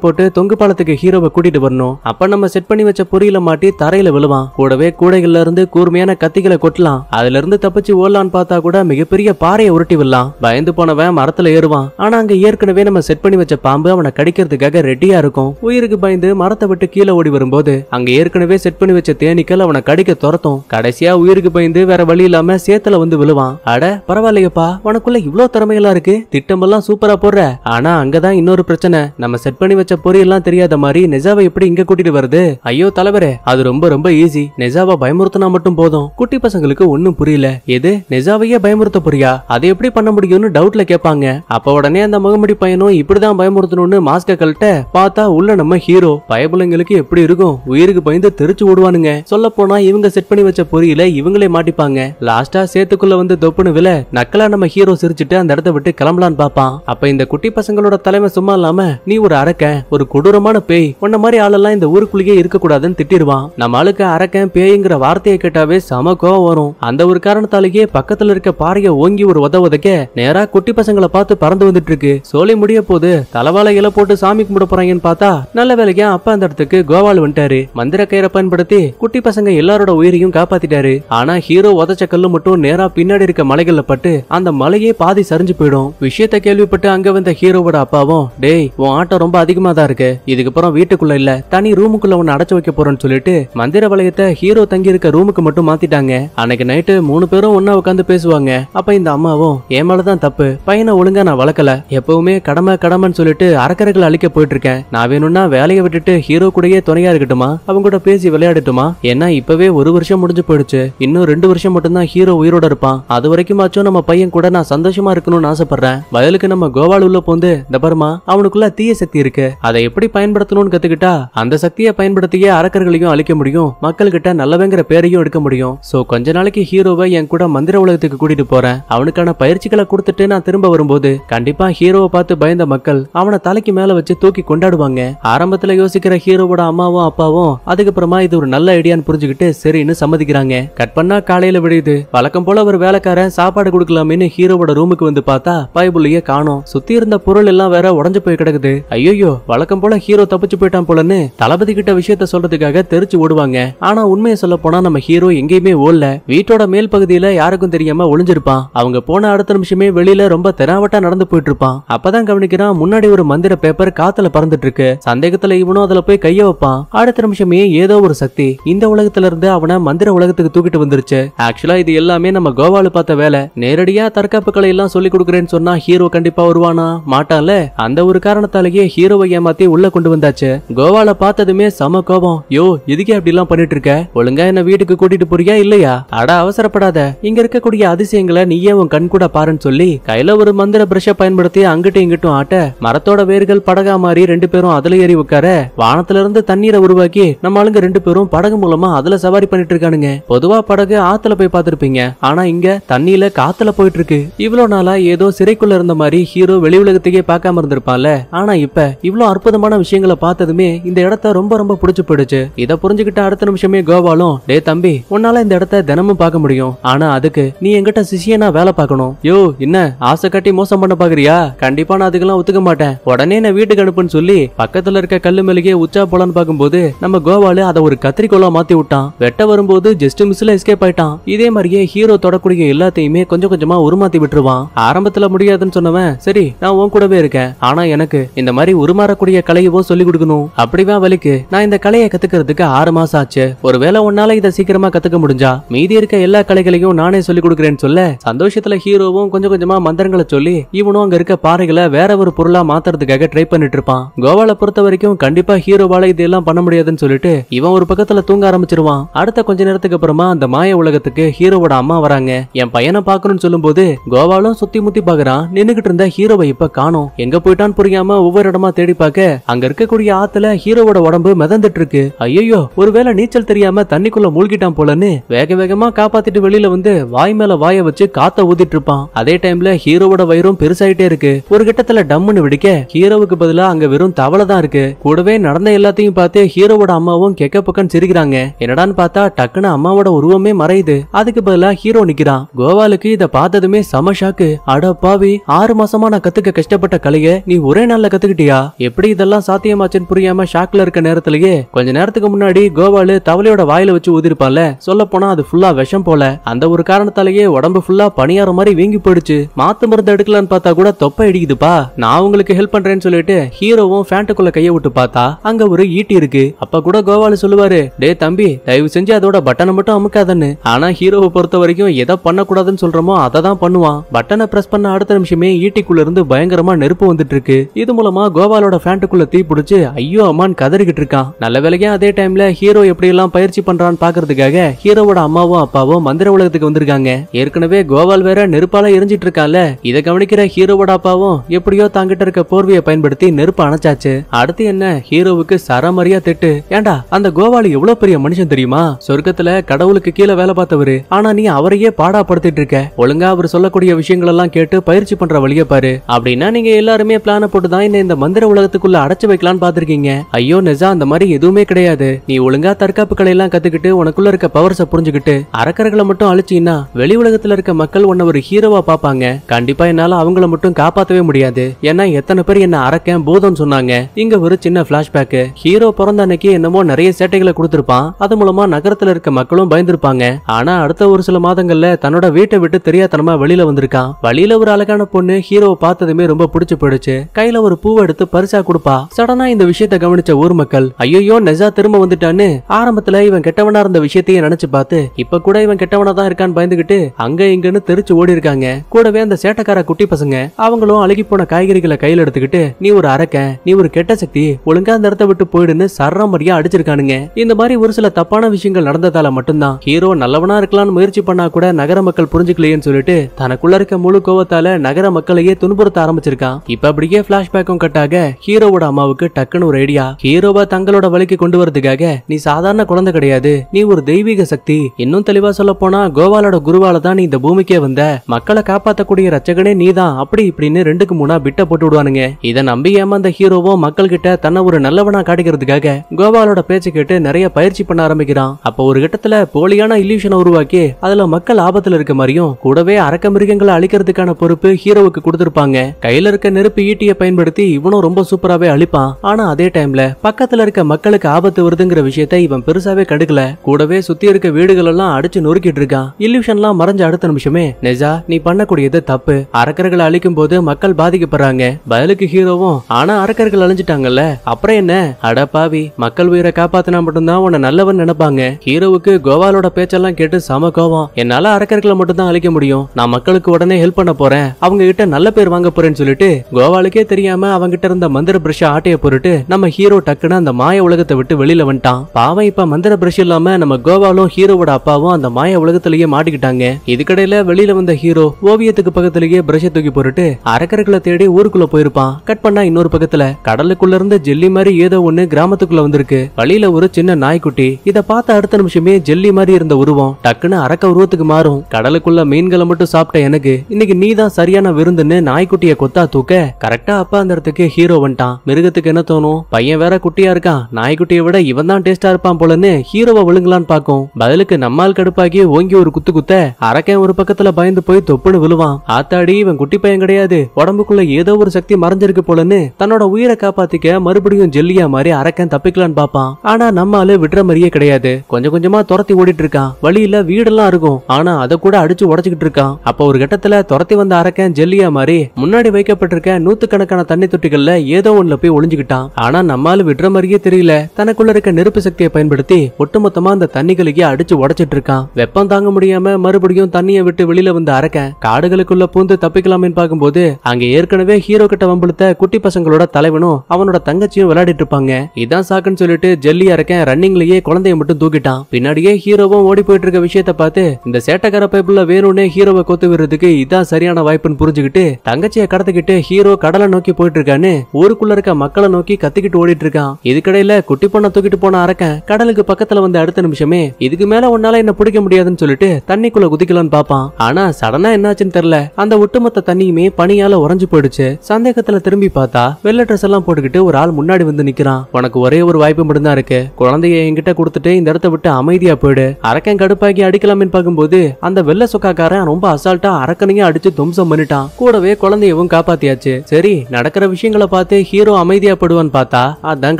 போட்டு தொங்கு பாலத்துக்கு ஹீரோவை கூட்டிட்டு வரணும் அப்ப நம்ம செட் பண்ணி வச்ச பொறியில மாட்டி தரையில விழுவான் கூடவே கூடைகள்ல இருந்து கூர்மையான கத்திகளை கொட்டலாம் அதுல இருந்து தப்பிச்சு ஓடலான்னு பார்த்தா கூட மிகப்பெரிய பாறையை உருட்டி விடலாம் பயந்து போனவன் மரத்துல ஏறுவான் ஆனா அங்க ஏற்கனவே நம்ம செட் பண்ணி வச்ச பாம்பு அவனை கடிக்கிறதுக்காக ரெடியா இருக்கும் உயிருக்கு பயந்து மரத்தை விட்டு கீழே ஓடி வரும்போது அங்க ஏற்கனவே செட் பண்ணி வச்ச தேனீக்கள் அவனை கடிக்க துரத்தும் கடைசியா உயிருக்கு பயந்து வேற வழி இல்லாம சேத்துல வந்து விழுவான் அட பரவாயில்லையப்பா உனக்குள்ள இவ்வளவு திறமையெல்லாம் இருக்கு திட்டமெல்லாம் சூப்பரா போடுற ஆனா அங்கதான் இன்னொரு பிரச்சனை நம்ம செட் பண்ணி வச்ச பொறியெல்லாம் தெரியாத மாதிரி நெஜாவை எப்படி இங்க கூட்டிட்டு வருது ஐயோ தலைவரே அது ரொம்ப ரொம்ப ஈஸி நெஜாவை பயமுறுத்தினா மட்டும் போதும் குட்டி பசங்களுக்கு ஒண்ணும் புரியல எது நெஜாவையே பயமுறுத்த போறியா அதை எப்படி பண்ண முடியும்னு டவுட்ல கேட்பாங்க அப்ப உடனே அந்த முகமடி பையனும் இப்படிதான் பயமுறுத்தணும்னு மாஸ்க கழட்ட பார்த்தா உள்ள நம்ம ஹீரோ பயபுலங்களுக்கு எப்படி இருக்கும் உயிருக்கு பயந்து தெரிச்சு ஓடுவானுங்க சொல்ல போனா இவங்க செட் பண்ணி வச்ச பொறியில இவங்களே மாட்டிப்பாங்க லாஸ்டா சேத்துக்குள்ள வந்து தொப்புனு வில நக்கலா நம்ம ஹீரோ சிரிச்சுட்டு அந்த இடத்த விட்டு கிளம்பலான்னு பாப்பான் அப்ப இந்த குட்டி பசங்களோட தலைமை சும்மா இல்லாம நீ ஒரு அரக்க ஒரு கொடூரமான பேய் உன்ன மாதிரி ஆளெல்லாம் இந்த ஊருக்குள்ளேயே இருக்க கூடாதுன்னு திட்டிருவான் நம்ம ஆளுக்கு அரக்க பேய்ங்கிற வார்த்தையை கேட்டாவே சம கோவம் வரும் அந்த ஒரு காரணத்தாலேயே பக்கத்துல இருக்க பாறைய ஓங்கி ஒரு உத உதக்க நேரா குட்டி பசங்களை பார்த்து பறந்து வந்துட்டு இருக்கு சோலை முடிய போது தலவால இலை போட்டு சாமி கும்பிட போறாங்கன்னு பார்த்தா நல்ல வேலைக்கா அப்பா அந்த இடத்துக்கு கோவால் வந்துட்டாரு மந்திர கயிறை பயன்படுத்தி குட்டி பசங்க எல்லாரோட உயிரையும் காப்பாத்திட்டாரு ஆனா ஹீரோ உத உடச்ச கல்லு மட்டும் நேரா பின்னாடி இருக்க மலைகள்ல பட்டு அந்த மலையே பாதி சரிஞ்சு போயிடும் விஷயத்த கேள்விப்பட்டு அங்க வந்த ஹீரோவோட அப்பாவும் டேய் உன் ஆட்டம் ரொம்ப அதிகமா தான் இருக்கு இதுக்கப்புறம் வீட்டுக்குள்ள இல்ல தனி ரூமுக்குள்ள உன்னை அடைச்சு வைக்க போறேன்னு சொல்லிட்டு மந்திர வளையத்தை ஹீரோ தங்கி இருக்க ரூமுக்கு மட்டும் மாத்திட்டாங்க அன்னைக்கு நைட்டு மூணு பேரும் ஒன்னா உட்காந்து பேசுவாங்க அப்ப இந்த அம்மாவும் என் மேலதான் தப்பு பையனை ஒழுங்கா நான் வளர்க்கல எப்பவுமே கடமை கடமைன்னு சொல்லிட்டு அறக்கறைகள் அழிக்க போயிட்டு இருக்கேன் நான் வேணும்னா வேலையை விட்டுட்டு ஹீரோ கூடயே துணையா இருக்கட்டுமா அவங்க கூட பேசி விளையாடட்டுமா ஏன்னா இப்பவே ஒரு வருஷம் முடிஞ்சு போயிடுச்சு இன்னும் ரெண்டு வருஷம் மட்டும் மட்டும்தான் ஹீரோ உயிரோட இருப்பான் அது வரைக்கும் ஆச்சும் நம்ம பையன் கூட நான் சந்தோஷமா இருக்கணும்னு ஆசைப்படுறேன் வயலுக்கு நம்ம கோவால் உள்ள போந்து இந்த பருமா அவனுக்குள்ள தீய சக்தி இருக்கு அதை எப்படி பயன்படுத்தணும்னு கத்துக்கிட்டா அந்த சக்தியை பயன்படுத்தியே அரக்கர்களையும் அழிக்க முடியும் மக்கள்கிட்ட நல்லவங்கிற பேரையும் எடுக்க முடியும் சோ கொஞ்ச நாளைக்கு ஹீரோவை என் கூட மந்திர உலகத்துக்கு கூட்டிட்டு போறேன் அவனுக்கான பயிற்சிகளை கொடுத்துட்டு நான் திரும்ப வரும்போது கண்டிப்பா ஹீரோவை பார்த்து பயந்த மக்கள் அவனை தலைக்கு மேல வச்சு தூக்கி கொண்டாடுவாங்க ஆரம்பத்துல யோசிக்கிற ஹீரோவோட அம்மாவும் அப்பாவும் அதுக்கப்புறமா இது ஒரு நல்ல ஐடியான்னு புரிஞ்சுக்கிட்டு சரின்னு சம்மதிக்கிறாங்க கட் பண்ணா காலையில விடிய தெரியுது வழக்கம் போல ஒரு வேலைக்காரன் சாப்பாடு கொடுக்கலாமேனு ஹீரோவோட ரூமுக்கு வந்து பார்த்தா பைபிள்லயே காணும் சுத்தி இருந்த பொருள் எல்லாம் வேற உடஞ்சு போய் கிடக்குது ஐயோ வழக்கம் போல ஹீரோ தப்பிச்சு போயிட்டான் போலன்னு தளபதி கிட்ட விஷயத்த சொல்றதுக்காக தெரிச்சு ஓடுவாங்க ஆனா உண்மையை சொல்ல போனா நம்ம ஹீரோ எங்கேயுமே ஓடல வீட்டோட மேல் பகுதியில யாருக்கும் தெரியாம ஒளிஞ்சிருப்பான் அவங்க போன அடுத்த நிமிஷமே வெளியில ரொம்ப தெராவட்டா நடந்து போயிட்டு இருப்பான் அப்பதான் கவனிக்கிறான் முன்னாடி ஒரு மந்திர பேப்பர் காத்துல பறந்துட்டு இருக்கு சந்தேகத்துல இவனும் அதுல போய் கைய வைப்பான் அடுத்த நிமிஷமே ஏதோ ஒரு சக்தி இந்த உலகத்துல இருந்து அவனை மந்திர உலகத்துக்கு தூக்கிட்டு வந்துருச்சு ஆக்சுவலா இது எல்லாமே நம்ம கோவால பார்த்த வேலை நேரடியா தற்காப்பு கலை எல்லாம் சொல்லி கொடுக்குறேன்னு சொன்னா ஹீரோ கண்டிப்பா வருவானா மாட்டான்ல அந்த ஒரு காரணத்தாலேயே ஹீரோவை ஏமாத்தி உள்ள கொண்டு வந்தாச்சு கோவால பார்த்ததுமே சம கோபம் யோ இதுக்கே அப்படி எல்லாம் பண்ணிட்டு இருக்க ஒழுங்கா என்ன வீட்டுக்கு கூட்டிட்டு போறியா இல்லையா அட அவசரப்படாத இங்க இருக்கக்கூடிய அதிசயங்களை நீயே உன் கண் கூட பாருன்னு சொல்லி கையில ஒரு மந்திர பிரஷ பயன்படுத்தி அங்கிட்டும் இங்கிட்டும் ஆட்ட மரத்தோட வேர்கள் படகா மாறி ரெண்டு பேரும் அதுல ஏறி உட்கார வானத்துல இருந்து தண்ணீரை உருவாக்கி நம்ம ஆளுங்க ரெண்டு பேரும் படகு மூலமா அதுல சவாரி பண்ணிட்டு இருக்கானுங்க பொதுவா படகு ஆத்துல போய் பார்த்திருப்பீங்க ஆனா இங்க தண்ணியில காத்துல போயிட்டு இருக்கு இவ்வளவு நாளா ஏதோ சிறைக்குள்ள இருந்த மாதிரி ஹீரோ வெளி உலகத்தையே பார்க்காம இருந்திருப்பாள் ஆனா இப்ப இவ்வளவு அற்புதமான விஷயங்களை பார்த்ததுமே இந்த இடத்த ரொம்ப ரொம்ப பிடிச்சு போயிடுச்சு இதை புரிஞ்சுக்கிட்ட அடுத்த நிமிஷமே கோவாலும் டே தம்பி உன்னால இந்த இடத்த தினமும் பார்க்க முடியும் ஆனா அதுக்கு நீ எங்கிட்ட சிஷியனா வேலை பார்க்கணும் யோ என்ன ஆசை கட்டி மோசம் பண்ண பாக்குறியா கண்டிப்பா நான் அதுக்கெல்லாம் ஒத்துக்க மாட்டேன் உடனே நான் வீட்டுக்கு அனுப்புன்னு சொல்லி பக்கத்துல இருக்க கல்லு மேலேயே உச்சா போலான்னு பார்க்கும்போது நம்ம கோவாலு அதை ஒரு கத்திரிக்கோலா மாத்தி விட்டான் வெட்ட வரும்போது ஜஸ்ட் மிஸ்ல எஸ்கேப் ஆயிட்டான் இதே மாதிரியே ஹீரோ தொடக்கூடிய எல்லாத்தையுமே கொஞ்சம் கொஞ்சமா உருமாத்தி விட்டுருவான் ஆரம்பத்துல முடியாதுன்னு சொன்னவன் சரி நான் உன் கூடவே இருக்கேன் ஆனா எனக்கு இந்த மாதிரி உருமாறக்கூடிய கலையவோ சொல்லி கொடுக்கணும் அப்படிவா வலிக்கு நான் இந்த கலையை கத்துக்கிறதுக்கு ஆறு மாசம் ஆச்சு ஒருவேளை உன்னால இதை சீக்கிரமா கத்துக்க முடிஞ்சா மீதி இருக்க எல்லா கலைகளையும் நானே சொல்லி கொடுக்குறேன்னு சொல்ல சந்தோஷத்துல ஹீரோவும் கொஞ்சம் கொஞ்சமா மந்திரங்களை சொல்லி இவனும் அங்க இருக்க பாறைகளை வேற ஒரு பொருளா மாத்துறதுக்காக ட்ரை பண்ணிட்டு இருப்பான் கோவால பொறுத்த வரைக்கும் கண்டிப்பா ஹீரோவால இதெல்லாம் பண்ண முடியாதுன்னு சொல்லிட்டு இவன் ஒரு பக்கத்துல தூங்க ஆரம்பிச்சிருவான் அடுத்த கொஞ்ச நேரத்துக்கு அப்புறமா அந்த மாய உலகத்துக்கு ஹீரோவோட அம்மா வராங்க என் பையனை பாக்கணும்னு சொல்லும்போது கோவாலும் சுத்தி முத்தி பாக்குறான் நின்னுகிட்டு இருந்த ஹீரோவை இப்ப காணும் எங்க போயிட்டான்னு புரியாம ஒவ்வொரு இடமா தேடி பார்க்க அங்க இருக்கக்கூடிய ஆத்துல ஹீரோவோட உடம்பு மிதந்துட்டு இருக்கு ஐயோ ஒருவேளை நீச்சல் தெரியாம தண்ணிக்குள்ள மூழ்கிட்டான் போலன்னு வேக வேகமா காப்பாத்திட்டு வெளியில வந்து வாய் மேல வாய வச்சு காத்த ஊதிட்டு இருப்பான் அதே டைம்ல ஹீரோவோட வயிறும் பெருசாயிட்டே இருக்கு ஒரு கிட்டத்துல டம்முன்னு வெடிக்க ஹீரோவுக்கு பதிலா அங்க வெறும் தவளை தான் இருக்கு கூடவே நடந்த எல்லாத்தையும் பார்த்து ஹீரோவோட அம்மாவும் கெக்க பக்கம் சிரிக்கிறாங்க என்னடான்னு பார்த்தா டக்குன்னு அம்மாவோட உருவமே மறையுது அதுக்கு பதிலா ஹீரோ நிக்கிறான் கோவாலுக்கு இத பார்த்ததுமே சம ஷாக்கு அடப்பாவி ஆறு மாசமா நான் கத்துக்க கஷ்டப்பட்ட கலைய நீ ஒரே நாள்ல கத்துக்கிட்டியா எப்படி இதெல்லாம் சாத்தியமாச்சுன்னு புரியாம ஷாக்ல இருக்க நேரத்திலேயே கொஞ்ச நேரத்துக்கு முன்னாடி கோவாலு தவளையோட வாயில வச்சு ஊதிருப்பால சொல்ல போனா அது ஃபுல்லா விஷம் போல அந்த ஒரு காரணத்தாலேயே உடம்பு ஃபுல்லா பணியாற மாதிரி வீங்கி போயிடுச்சு மாத்து மருந்து எடுக்கலான்னு பார்த்தா கூட தொப்பை அடிக்குதுப்பா நான் உங்களுக்கு ஹெல்ப் பண்றேன்னு சொல்லிட்டு ஹீரோவும் ஃபேண்ட்டுக்குள்ள கைய விட்டு பார்த்தா அங்க ஒரு ஈட்டி இருக்கு அப்ப கூட கோவாலு சொல்லுவாரு டே தம்பி தயவு செஞ்சு அதோட பட்டனை மட்டும் அமுக்காதன்னு ஆனா ஹீரோவை பொறுத்த வரைக்கும் எதை பண்ணக்கூடாதுன்னு சொல்றோமோ அதை தான் பண்ணுவான் பட்டனை பிரஸ் பண்ண அடுத்த நிமிஷமே ஈட்டிக்குள்ள இருந்து பயங்கரமா நெருப்பு வந்துட்டு இருக்கு இது மூலமா கோபாலோட ஃபேண்ட்டுக்குள்ள தீ பிடிச்சி ஐயோ அம்மான் கதறிக்கிட்டு இருக்கான் நல்ல வேலையா அதே டைம்ல ஹீரோ எப்படி எல்லாம் பயிற்சி பண்றான்னு பாக்குறதுக்காக ஹீரோவோட அம்மாவும் அப்பாவும் மந்திர உலகத்துக்கு வந்திருக்காங்க ஏற்கனவே கோபால் வேற நெருப்பால எரிஞ்சிட்டு இருக்கான்ல இதை கவனிக்கிற ஹீரோவோட அப்பாவும் எப்படியோ தாங்கிட்ட இருக்க போர்வையை பயன்படுத்தி நெருப்பு அணைச்சாச்சு அடுத்து என்ன ஹீரோவுக்கு சரமரியா திட்டு ஏண்டா அந்த கோவால் எவ்வளவு பெரிய மனுஷன் தெரியுமா சொர்க்கத்துல கடவுளுக்கு கீழே வேலை பார்த்தவரு ஆனா நீ அவரையே பாடாப்படுத்திட்டு இருக்க ஒழுங்கா அவர் சொல்லக்கூடிய விஷயங்கள் எல்லாம் கேட்டு பயிற்சி பண்ற வழிய பாரு அப்படின்னா நீங்க எல்லாருமே பிளான போட்டுதான் இந்த மந்திர உலகத்துக்குள்ள அடைச்சு வைக்கலாம்னு பாத்துருக்கீங்க ஐயோ நிஜா அந்த மாதிரி எதுவுமே கிடையாது நீ ஒழுங்கா தற்காப்பு கலை எல்லாம் கத்துக்கிட்டு உனக்குள்ள இருக்க பவர்ஸ புரிஞ்சுக்கிட்டு அரக்கர்களை மட்டும் அழிச்சீங்கன்னா வெளி உலகத்துல இருக்க மக்கள் உன்ன ஒரு ஹீரோவா பாப்பாங்க கண்டிப்பா என்னால அவங்கள மட்டும் காப்பாத்தவே முடியாது ஏன்னா எத்தனை பேர் என்ன அரக்கன் பூதம் சொன்னாங்க இங்க ஒரு சின்ன பிளாஷ்பேக் ஹீரோ பிறந்த அன்னைக்கு என்னமோ நிறைய சேட்டைகளை கொடுத்திருப்பான் அது மூலமா நகரத்துல இருக்க மக்களும் பயந்துருப்பாங்க ஆனா அடுத்த ஒரு சில மாதங்கள்ல தன்னோட வீட்டை விட்டு தெரியாதனமா வெளியில வந்திருக்கான் வழியில ஒரு அழகான பொண்ணு ஹீரோவை பார்த்ததுமே ரொம்ப பிடிச்சு போயிடுச்சு கையில ஒரு பூவை எடுத்து பரிசா கொடுப்பா சடனா இந்த விஷயத்த கவனிச்ச ஊர் மக்கள் ஐயோ நெசா திரும்ப வந்துட்டான்னு ஆரம்பத்துல இவன் கெட்டவனா இருந்த விஷயத்தையே நினைச்சு பார்த்து இப்ப கூட இவன் கெட்டவனா தான் இருக்கான்னு பயந்துகிட்டு அங்க இங்கன்னு தெரிச்சு ஓடி இருக்காங்க கூடவே அந்த சேட்டக்கார குட்டி பசங்க அவங்களும் அழுகி போன காய்கறிகளை கையில எடுத்துக்கிட்டு நீ ஒரு அரக்க நீ ஒரு கெட்ட சக்தி ஒழுங்கா அந்த இடத்த விட்டு போயிடுன்னு சர்ற அடிச்சிருக்கானுங்க இந்த மாதிரி ஒரு சில தப்பான விஷயங்கள் நடந்ததால மட்டும்தான் ஹீரோ நல்லவனா இருக்கலாம் தடுக்கலான்னு முயற்சி பண்ணா கூட நகர மக்கள் புரிஞ்சுக்கலையேன்னு சொல்லிட்டு தனக்குள்ள இருக்க முழு கோவத்தால நகர மக்களையே துன்புறுத்த ஆரம்பிச்சிருக்கான் இப்ப அப்படியே பிளாஷ்பேக்கும் கட்டாக ஹீரோவோட அம்மாவுக்கு டக்குன்னு ஒரு ஐடியா ஹீரோவா தங்களோட வழிக்கு கொண்டு வரதுக்காக நீ சாதாரண குழந்தை கிடையாது நீ ஒரு தெய்வீக சக்தி இன்னும் தெளிவா சொல்ல போனா கோவாலோட குருவால தான் நீ இந்த பூமிக்கே வந்த மக்களை காப்பாத்தக்கூடிய ரச்சகனே நீதான் அப்படி இப்படின்னு ரெண்டுக்கு மூணா பிட்ட போட்டு விடுவானுங்க இதை நம்பி ஏமாந்த ஹீரோவோ மக்கள் கிட்ட தன்னை ஒரு நல்லவனா காட்டிக்கிறதுக்காக கோவாலோட பேச்சு கேட்டு நிறைய பயிற்சி பண்ண ஆரம்பிக்கிறான் அப்போ ஒரு கட்டத்துல போலியான இல்யூஷனை உருவாக்கி உருவாக்கி அதுல மக்கள் ஆபத்துல இருக்க மாதிரியும் கூடவே அரக்க மிருகங்களை அழிக்கிறதுக்கான பொறுப்பு ஹீரோவுக்கு கொடுத்திருப்பாங்க கையில இருக்க நெருப்பு ஈட்டிய பயன்படுத்தி இவனும் ரொம்ப சூப்பராவே அழிப்பான் ஆனா அதே டைம்ல பக்கத்துல இருக்க மக்களுக்கு ஆபத்து வருதுங்கிற விஷயத்த இவன் பெருசாவே கடுக்கல கூடவே சுத்தி இருக்க வீடுகள் எல்லாம் அடிச்சு நொறுக்கிட்டு இருக்கான் எல்லாம் மறைஞ்ச அடுத்த நிமிஷமே நெஜா நீ பண்ணக்கூடியது தப்பு அரக்கர்களை அழிக்கும் போது மக்கள் பாதிக்கப்படுறாங்க பதிலுக்கு ஹீரோவும் ஆனா அரக்கர்கள் அழிஞ்சிட்டாங்கல்ல அப்புறம் என்ன அட பாவி மக்கள் உயிரை காப்பாத்தினா மட்டும்தான் உன்னை நல்லவன் நினைப்பாங்க ஹீரோவுக்கு கோவாலோட பேச்செல்லாம் கேட்டு செம கோவம் என்னால அரக்கர்களை மட்டும் தான் அழிக்க முடியும் நான் மக்களுக்கு உடனே ஹெல்ப் பண்ண போறேன் அவங்க கிட்ட நல்ல பேர் வாங்க போறேன்னு சொல்லிட்டு கோவாலுக்கே தெரியாம அவங்கிட்ட இருந்த மந்திர பிரஷ ஆட்டைய பொருட்டு நம்ம ஹீரோ டக்குன்னு அந்த மாய உலகத்தை விட்டு வெளியில வந்துட்டான் பாவம் இப்ப மந்திர பிரஷ் இல்லாம நம்ம கோவாலும் ஹீரோவோட அப்பாவும் அந்த மாய உலகத்திலேயே மாட்டிக்கிட்டாங்க இதுக்கடையில வெளியில வந்த ஹீரோ ஓவியத்துக்கு பக்கத்திலேயே பிரஷ தூக்கி போட்டுட்டு அரக்கர்களை தேடி ஊருக்குள்ள போயிருப்பான் கட் பண்ணா இன்னொரு பக்கத்துல கடலுக்குள்ள இருந்து ஜெல்லி மாதிரி ஏதோ ஒண்ணு கிராமத்துக்குள்ள வந்திருக்கு வழியில ஒரு சின்ன நாய்க்குட்டி இத பார்த்த அடுத்த நிமிஷமே ஜெல்லி மாதிரி இருந்த உருவம் டக்குன்னு அரக்க உருவத்துக்கு மாறும் கடலுக்குள்ள மீன்களை மட்டும் சாப்பிட்ட எனக்கு இன்னைக்கு நீ தான் சரியான விருந்துன்னு நாய்க்குட்டிய கொத்தா தூக்க கரெக்டா அப்பா அந்த இடத்துக்கு ஹீரோ வந்துட்டான் மிருகத்துக்கு என்ன தோணும் பையன் வேற குட்டியா இருக்கான் நாய்க்குட்டியை விட இவன் தான் டேஸ்டா இருப்பான் போலன்னு ஹீரோவை விழுங்கலான்னு பாக்கும் பதிலுக்கு நம்மால் கடுப்பாக்கி ஓங்கி ஒரு குத்து குத்த அரக்கன் ஒரு பக்கத்துல பயந்து போய் தொப்புன்னு விழுவான் ஆத்தாடி இவன் குட்டி பையன் கிடையாது உடம்புக்குள்ள ஏதோ ஒரு சக்தி மறைஞ்சிருக்கு போலன்னு தன்னோட உயிரை காப்பாத்திக்க மறுபடியும் ஜெல்லியா மாதிரி அரக்கன் தப்பிக்கலான்னு பாப்பான் ஆனா நம்மால விடுற மாதிரியே கிடையாது கொஞ்சம் கொஞ்சமா துரத்தி ஓடிட்டு இருக்கான் வழியில வீடெல்லாம் இருக்கும் ஆனா அதை கூட அடிச்சு உடச்சுக்கிட்டு இருக்கான் அப்ப ஒரு கட்டத்துல துரத்தி வந்த அரக்கன் ஜெல்லியா மாதிரி முன்னாடி வைக்கப்பட்டிருக்க நூத்துக்கணக்கான தண்ணி தொட்டிகள்ல ஏதோ ஒண்ணுல போய் ஒளிஞ்சுக்கிட்டான் ஆனா நம்மால விடுற மாதிரியே தெரியல தனக்குள்ள இருக்க நெருப்பு சக்தியை பயன்படுத்தி ஒட்டுமொத்தமா அந்த தண்ணிகளுக்கே அடிச்சு உடச்சிட்டு இருக்கான் வெப்பம் தாங்க முடியாம மறுபடியும் தண்ணியை விட்டு வெளியில வந்து அரக்கன் காடுகளுக்குள்ள பூந்து தப்பிக்கலாம்னு பார்க்கும்போது அங்க ஏற்கனவே ஹீரோ கிட்ட வம்பழுத்த குட்டி பசங்களோட தலைவனும் அவனோட தங்கச்சியும் விளையாடிட்டு இருப்பாங்க இதான் சாக்குன்னு சொல்லிட்டு ஜெல்லி அரக்கன் ரன்னிங்லயே குழந்தைய மட்டும் தூக்கிட்டான் பின்னாடியே ஹீரோவும் ஓடி போயிட்டு இருக்க விஷயம் விஷயத்தை பார்த்து இந்த சேட்டக்கார பைப்புல வேணும்னே ஹீரோவை கொத்து விடுறதுக்கு இதான் சரியான வாய்ப்புன்னு புரிஞ்சுக்கிட்டு தங்கச்சியை கடத்துக்கிட்டு ஹீரோ கடலை நோக்கி போயிட்டு இருக்கான்னு ஊருக்குள்ள இருக்க மக்களை நோக்கி கத்திக்கிட்டு ஓடிட்டு இருக்கான் இதுக்கடையில குட்டி பொண்ணை தூக்கிட்டு போன அரக்கன் கடலுக்கு பக்கத்துல வந்து அடுத்த நிமிஷமே இதுக்கு மேல உன்னால என்ன பிடிக்க முடியாதுன்னு சொல்லிட்டு தண்ணிக்குள்ள குதிக்கலாம்னு பாப்பான் ஆனா சடனா என்னாச்சுன்னு தெரியல அந்த ஒட்டுமொத்த தண்ணியுமே பனியால உறைஞ்சு போயிடுச்சு சந்தேகத்துல திரும்பி பார்த்தா வெள்ள ட்ரெஸ் எல்லாம் போட்டுக்கிட்டு ஒரு ஆள் முன்னாடி வந்து நிக்கிறான் உனக்கு ஒரே ஒரு வாய்ப்பு மட்டும்தான் இருக்கு குழந்தைய என்கிட்ட கொடுத்துட்டு இந்த இடத்த விட்டு அமைதியா போயிடு அரக்கன் கடுப்பாக்கி அடிக்கலாமே பார்க்கும்போது அந்த வெள்ள சொக்காக்காரன் ரொம்ப அசால்ட்டா அரக்கனையும் அடிச்சு தும்சம் பண்ணிட்டான் கூடவே குழந்தையவும் காப்பாத்தியாச்சு சரி நடக்கிற விஷயங்களை பார்த்து ஹீரோ அமைதியா பார்த்தா அதான்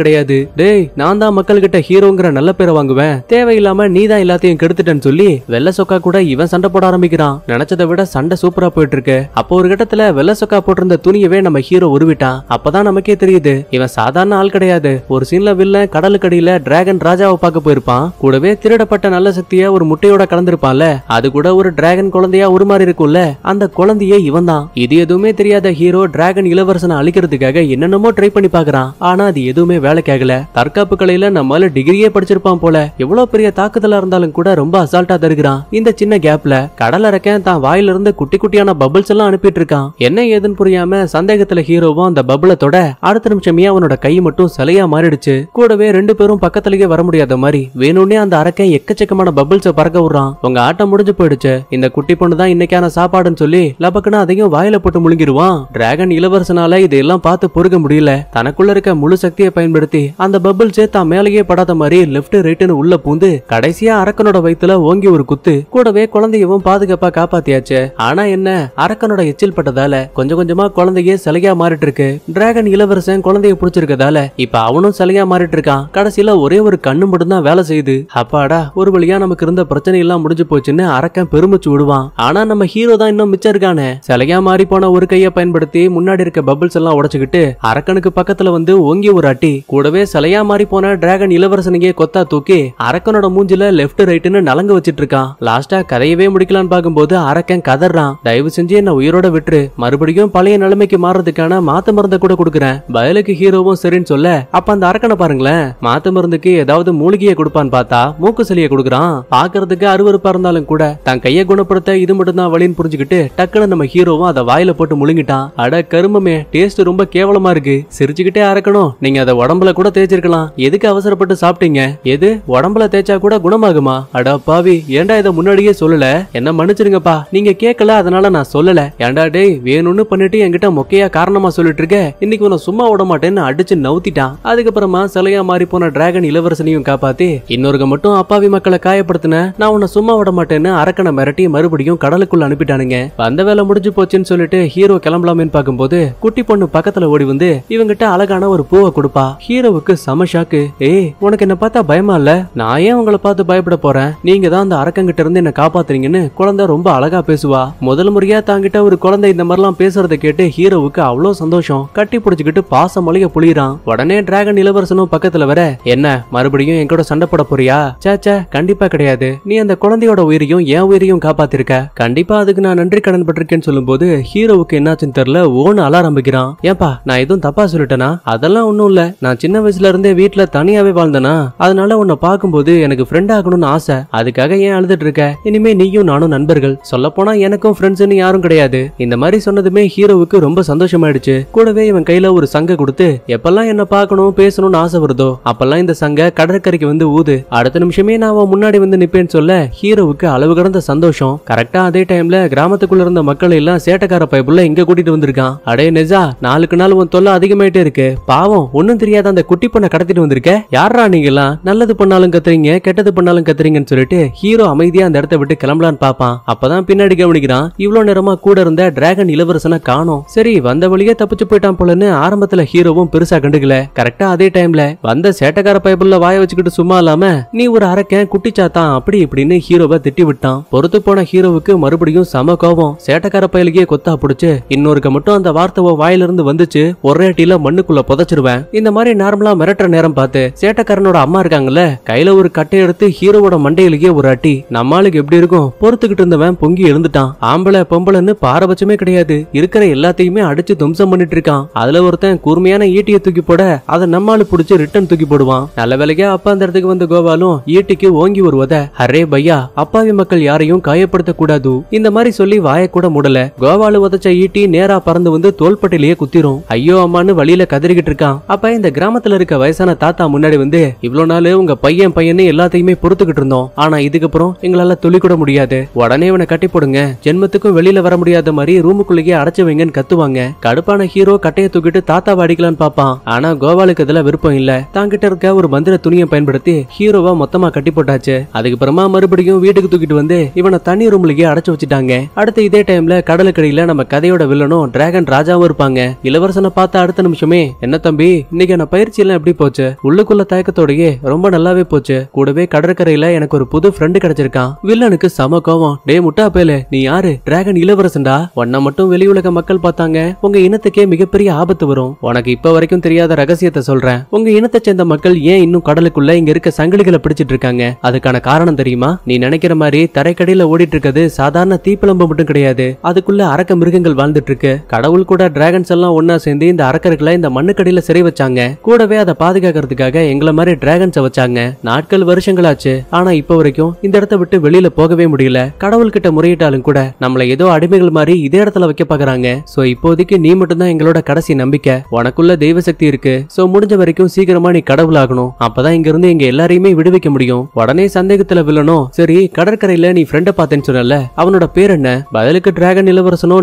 கிடையாது டேய் நான் தான் மக்கள் கிட்ட ஹீரோங்கிற நல்ல பேரை வாங்குவேன் தேவையில்லாம நீ தான் எல்லாத்தையும் கெடுத்துட்டேன்னு சொல்லி வெள்ள சொக்கா கூட இவன் சண்டை போட ஆரம்பிக்கிறான் நினைச்சதை விட சண்டை சூப்பரா போயிட்டு இருக்கு அப்போ ஒரு கட்டத்துல வெள்ள சொக்கா போட்டிருந்த துணியவே நம்ம ஹீரோ உருவிட்டான் அப்பதான் நமக்கே தெரியுது இவன் சாதாரண ஆள் கிடையாது ஒரு சீன்ல வில்ல கடலுக்கடியில டிராகன் ராஜாவை பார்க்க போயிருப்பான் கூடவே திருடப்பட்ட நல்ல சக்தியை ஒரு முட்டையோட குழந்தையோட கலந்துருப்பான்ல அது கூட ஒரு டிராகன் குழந்தையா ஒரு மாதிரி இருக்கும்ல அந்த குழந்தையே இவன் தான் இது எதுவுமே தெரியாத ஹீரோ டிராகன் இளவரசனை அழிக்கிறதுக்காக என்னென்னமோ ட்ரை பண்ணி பாக்குறான் ஆனா அது எதுவுமே வேலைக்காகல தற்காப்பு கலையில நம்மளால டிகிரியே படிச்சிருப்பான் போல எவ்வளவு பெரிய தாக்குதலா இருந்தாலும் கூட ரொம்ப அசால்ட்டா தருகிறான் இந்த சின்ன கேப்ல கடல் அரக்கன் தான் வாயில இருந்து குட்டி குட்டியான பபிள்ஸ் எல்லாம் அனுப்பிட்டு இருக்கான் என்ன ஏதுன்னு புரியாம சந்தேகத்துல ஹீரோவும் அந்த பபிளை தொட அடுத்த நிமிஷமே அவனோட கை மட்டும் சிலையா மாறிடுச்சு கூடவே ரெண்டு பேரும் பக்கத்துலயே வர முடியாத மாதிரி வேணும்னே அந்த அரக்கன் எக்கச்சக்கமான பபிள்ஸை பறக்க விடுறான் உங்க ஆட்டம் முடிஞ்சு போயிடுச்சு இந்த குட்டி பொண்ணு தான் இன்னைக்கான சாப்பாடுன்னு சொல்லி லபக்குன்னு அதையும் வாயில போட்டு முழுங்கிடுவான் டிராகன் இளவரசனால இதெல்லாம் பார்த்து பொறுக்க முடியல தனக்குள்ள இருக்க முழு சக்தியை பயன்படுத்தி அந்த பபிள்ஸ் தான் மேலேயே படாத மாதிரி லெப்ட் ரைட்னு உள்ள பூந்து கடைசியா அரக்கனோட வயித்துல ஓங்கி ஒரு குத்து கூடவே குழந்தையவும் பாதுகாப்பா காப்பாத்தியாச்சு ஆனா என்ன அரக்கனோட எச்சில் பட்டதால கொஞ்சம் கொஞ்சமா குழந்தையே சிலையா மாறிட்டு இருக்கு டிராகன் இளவரசன் குழந்தைய புடிச்சிருக்கதால இப்ப அவனும் சிலையா மாறிட்டு இருக்கான் கடைசியில ஒரே ஒரு கண்ணு மட்டும் தான் வேலை செய்யுது அப்பாடா ஒரு வழியா நமக்கு இருந்த பிரச்சனை பிரச்சனை எல்லாம் முடிஞ்சு போச்சுன்னு அரக்கன் பெருமிச்சு விடுவான் ஆனா நம்ம ஹீரோ தான் இன்னும் மிச்சம் இருக்கானே சிலையா மாறி போன ஒரு கையை பயன்படுத்தி முன்னாடி இருக்க பபிள்ஸ் எல்லாம் உடச்சுக்கிட்டு அரக்கனுக்கு பக்கத்துல வந்து ஓங்கி ஒரு அட்டி கூடவே சிலையா மாறி போன டிராகன் இளவரசனையே கொத்தா தூக்கி அரக்கனோட மூஞ்சில லெப்ட் ரைட்டுன்னு நலங்கு வச்சிட்டு இருக்கான் லாஸ்டா கதையவே முடிக்கலான்னு பாக்கும்போது அரக்கன் கதறான் தயவு செஞ்சு என்ன உயிரோட விட்டு மறுபடியும் பழைய நிலைமைக்கு மாறதுக்கான மாத்த மருந்த கூட கொடுக்குறேன் பயலுக்கு ஹீரோவும் சரின்னு சொல்ல அப்ப அந்த அரக்கனை பாருங்களேன் மாத்த மருந்துக்கு ஏதாவது மூலிகையை கொடுப்பான்னு பார்த்தா மூக்கு சளியை கொடுக்குறான் பாக்குறதுக்கு பார்க்க அருவறுப்பா இருந்தாலும் கூட தன் கைய குணப்படுத்த இது மட்டும்தான் வழின்னு புரிஞ்சுக்கிட்டு டக்குன்னு நம்ம ஹீரோவும் அதை வாயில போட்டு முழுங்கிட்டான் அட கருமமே டேஸ்ட் ரொம்ப கேவலமா இருக்கு சிரிச்சுக்கிட்டே அறக்கணும் நீங்க அதை உடம்புல கூட தேய்ச்சிருக்கலாம் எதுக்கு அவசரப்பட்டு சாப்பிட்டீங்க எது உடம்புல தேய்ச்சா கூட குணமாகுமா அட பாவி ஏண்டா இதை முன்னாடியே சொல்லல என்ன மன்னிச்சிருங்கப்பா நீங்க கேட்கல அதனால நான் சொல்லல ஏண்டா டேய் வேணும்னு பண்ணிட்டு என்கிட்ட மொக்கையா காரணமா சொல்லிட்டு இருக்க இன்னைக்கு உன சும்மா விட மாட்டேன்னு அடிச்சு நவுத்திட்டான் அதுக்கப்புறமா சிலையா மாறி போன டிராகன் இளவரசனையும் காப்பாத்தி இன்னொருக்க மட்டும் அப்பாவி மக்களை காயப்படுத்தின நான் உன்னை சும்மா விட மாட்டேன்னு அரக்கனை மிரட்டி மறுபடியும் கடலுக்குள்ள அனுப்பிட்டானுங்க வந்த வேலை முடிஞ்சு போச்சுன்னு சொல்லிட்டு ஹீரோ கிளம்பலாமேன்னு பார்க்கும்போது குட்டி பொண்ணு பக்கத்துல ஓடி வந்து இவங்கிட்ட அழகான ஒரு பூவை கொடுப்பா ஹீரோவுக்கு சம ஷாக்கு ஏய் உனக்கு என்ன பார்த்தா பயமா இல்ல நான் ஏன் உங்களை பார்த்து பயப்பட போறேன் நீங்க தான் அந்த அரக்கங்கிட்ட இருந்து என்ன காப்பாத்துறீங்கன்னு குழந்தை ரொம்ப அழகா பேசுவா முதல் முறையா தாங்கிட்ட ஒரு குழந்தை இந்த மாதிரிலாம் பேசுறத கேட்டு ஹீரோவுக்கு அவ்வளவு சந்தோஷம் கட்டி பிடிச்சிக்கிட்டு பாசம் மொழிய புளியிறான் உடனே டிராகன் இளவரசனும் பக்கத்துல வர என்ன மறுபடியும் என் கூட சண்டை போட போறியா சேச்சே கண்டிப்பா கிடையாது நீ நீ அந்த குழந்தையோட உயிரையும் என் உயிரையும் காப்பாத்திருக்க கண்டிப்பா அதுக்கு நான் நன்றி கடன் பட்டிருக்கேன்னு போது ஹீரோவுக்கு என்னாச்சுன்னு தெரியல ஓன்னு அல ஆரம்பிக்கிறான் ஏப்பா நான் எதுவும் தப்பா சொல்லிட்டேனா அதெல்லாம் ஒண்ணும் இல்ல நான் சின்ன வயசுல இருந்தே வீட்டுல தனியாவே வாழ்ந்தனா அதனால உன்னை பார்க்கும்போது எனக்கு ஃப்ரெண்ட் ஆகணும்னு ஆசை அதுக்காக ஏன் அழுதுட்டு இருக்க இனிமே நீயும் நானும் நண்பர்கள் சொல்ல போனா எனக்கும் ஃப்ரெண்ட்ஸ் யாரும் கிடையாது இந்த மாதிரி சொன்னதுமே ஹீரோவுக்கு ரொம்ப சந்தோஷமாயிடுச்சு கூடவே இவன் கையில ஒரு சங்க கொடுத்து எப்பெல்லாம் என்ன பார்க்கணும் பேசணும்னு ஆசை வருதோ அப்பெல்லாம் இந்த சங்க கடற்கரைக்கு வந்து ஊது அடுத்த நிமிஷமே நான் முன்னாடி வந்து நிப்பேன்னு சொல்லி சொன்னல ஹீரோவுக்கு அளவு கடந்த சந்தோஷம் கரெக்டா அதே டைம்ல கிராமத்துக்குள்ள இருந்த மக்கள் எல்லாம் சேட்டக்கார பைப்புல இங்க கூட்டிட்டு வந்திருக்கான் அடே நெஜா நாளுக்கு நாள் உன் தொல்லை அதிகமாயிட்டே இருக்கு பாவம் ஒன்னும் தெரியாத அந்த குட்டி பொண்ணை கடத்திட்டு வந்திருக்க யாரா நீங்க எல்லாம் நல்லது பண்ணாலும் கத்துறீங்க கெட்டது பண்ணாலும் கத்துறீங்கன்னு சொல்லிட்டு ஹீரோ அமைதியா அந்த இடத்த விட்டு கிளம்பலான்னு பாப்பான் அப்பதான் பின்னாடி கவனிக்கிறான் இவ்வளவு நேரமா கூட இருந்த டிராகன் இளவரசனை காணும் சரி வந்த வழியே தப்பிச்சு போயிட்டான் போலன்னு ஆரம்பத்துல ஹீரோவும் பெருசா கண்டுக்கல கரெக்டா அதே டைம்ல வந்த சேட்டக்கார பைப்புல வாய வச்சுக்கிட்டு சும்மா இல்லாம நீ ஒரு அரக்கன் குட்டிச்சாத்தான் அப்படி இப்படி அப்படின்னு ஹீரோவை திட்டி விட்டான் பொறுத்து போன ஹீரோவுக்கு மறுபடியும் சம கோபம் சேட்டக்கார பயலுக்கே கொத்தா பிடிச்சு இன்னொருக்கு மட்டும் அந்த வார்த்தை வாயிலிருந்து வந்துச்சு ஒரே டீல மண்ணுக்குள்ள புதைச்சிருவேன் இந்த மாதிரி நார்மலா மிரட்டுற நேரம் பார்த்து சேட்டக்காரனோட அம்மா இருக்காங்கல்ல கையில ஒரு கட்டை எடுத்து ஹீரோவோட மண்டையிலேயே ஒரு அட்டி நம்மளுக்கு எப்படி இருக்கும் பொறுத்துக்கிட்டு இருந்தவன் பொங்கி எழுந்துட்டான் ஆம்பளை பொம்பளைன்னு பாரபட்சமே கிடையாது இருக்கிற எல்லாத்தையுமே அடிச்சு தும்சம் பண்ணிட்டு இருக்கான் அதுல ஒருத்தன் கூர்மையான ஈட்டியை தூக்கி போட அதை நம்மளுக்கு பிடிச்சு ரிட்டன் தூக்கி போடுவான் நல்ல வேலையா அப்பா அந்த இடத்துக்கு வந்த கோபாலும் ஈட்டிக்கு ஓங்கி ஒரு உத அரே பையா அப்பாவி மக்கள் யாரையும் காயப்படுத்த கூடாது இந்த மாதிரி சொல்லி வாய கூட முடல கோவால உதச்ச ஈட்டி நேரா பறந்து வந்து தோள்பட்டிலேயே குத்திரும் ஐயோ அம்மான்னு வழியில கதறிக்கிட்டு இருக்கான் அப்ப இந்த கிராமத்துல இருக்க வயசான தாத்தா முன்னாடி வந்து இவ்வளவு நாள் உங்க பையன் பையன் எல்லாத்தையுமே பொறுத்துக்கிட்டு இருந்தோம் ஆனா இதுக்கப்புறம் எங்களால துளி கூட முடியாது உடனே இவனை கட்டி போடுங்க ஜென்மத்துக்கும் வெளியில வர முடியாத மாதிரி ரூமுக்குள்ளேயே அடைச்சு வைங்கன்னு கத்துவாங்க கடுப்பான ஹீரோ கட்டையை தூக்கிட்டு தாத்தா வாடிக்கலாம்னு பாப்பான் ஆனா கோவாலுக்கு இதெல்லாம் விருப்பம் இல்ல தாங்கிட்ட இருக்க ஒரு மந்திர துணியை பயன்படுத்தி ஹீரோவா மொத்தமா கட்டி போட்டாச்சு அதுக்கப்புறமா மறுபடியும் வீட்டுக்கு தூக்கிட்டு வந்து இவனை தனி ரூம்லயே அடைச்சு வச்சுட்டாங்க அடுத்த இதே டைம்ல கடலுக்கடியில நம்ம கதையோட வில்லனும் டிராகன் ராஜாவும் இருப்பாங்க இளவரசனை பார்த்த அடுத்த நிமிஷமே என்ன தம்பி இன்னைக்கான பயிற்சி எல்லாம் எப்படி போச்சு உள்ளுக்குள்ள தயக்கத்தோடயே ரொம்ப நல்லாவே போச்சு கூடவே கடற்கரையில எனக்கு ஒரு புது ஃப்ரெண்டு கிடைச்சிருக்கான் வில்லனுக்கு சம கோவம் டே முட்டா பேல நீ யாரு டிராகன் இளவரசன்டா உன்னை மட்டும் வெளியுலக மக்கள் பார்த்தாங்க உங்க இனத்துக்கே மிகப்பெரிய ஆபத்து வரும் உனக்கு இப்ப வரைக்கும் தெரியாத ரகசியத்தை சொல்றேன் உங்க இனத்தை சேர்ந்த மக்கள் ஏன் இன்னும் கடலுக்குள்ள இங்க இருக்க சங்கிலிகளை பிடிச்சிட்டு இருக்காங்க அதுக்கான காரணம் தெரியுமா தெரியுமா நீ நினைக்கிற மாதிரி தரைக்கடியில ஓடிட்டு இருக்கிறது சாதாரண தீப்பிளம்பு மட்டும் கிடையாது அதுக்குள்ள அரக்க மிருகங்கள் வாழ்ந்துட்டு இருக்கு கடவுள் கூட டிராகன்ஸ் எல்லாம் ஒன்னா சேர்ந்து இந்த அரக்கர்களை இந்த மண்ணுக்கடியில சிறை வச்சாங்க கூடவே அதை பாதுகாக்கிறதுக்காக எங்களை மாதிரி டிராகன்ஸ் வச்சாங்க நாட்கள் வருஷங்களாச்சு ஆனா இப்ப வரைக்கும் இந்த இடத்த விட்டு வெளியில போகவே முடியல கடவுள் கிட்ட முறையிட்டாலும் கூட நம்மள ஏதோ அடிமைகள் மாதிரி இதே இடத்துல வைக்க பாக்குறாங்க சோ இப்போதைக்கு நீ மட்டும்தான் எங்களோட கடைசி நம்பிக்கை உனக்குள்ள தெய்வ சக்தி இருக்கு சோ முடிஞ்ச வரைக்கும் சீக்கிரமா நீ கடவுளாகணும் அப்பதான் இங்க இருந்து எங்க எல்லாரையுமே விடுவிக்க முடியும் உடனே சந்தேகத்துல வில்லனும் சரி கடற்கரையில நீ பார்த்தேன்னு சொன்னல அவனோட பேர் என்ன பதிலுக்கு டிராகன்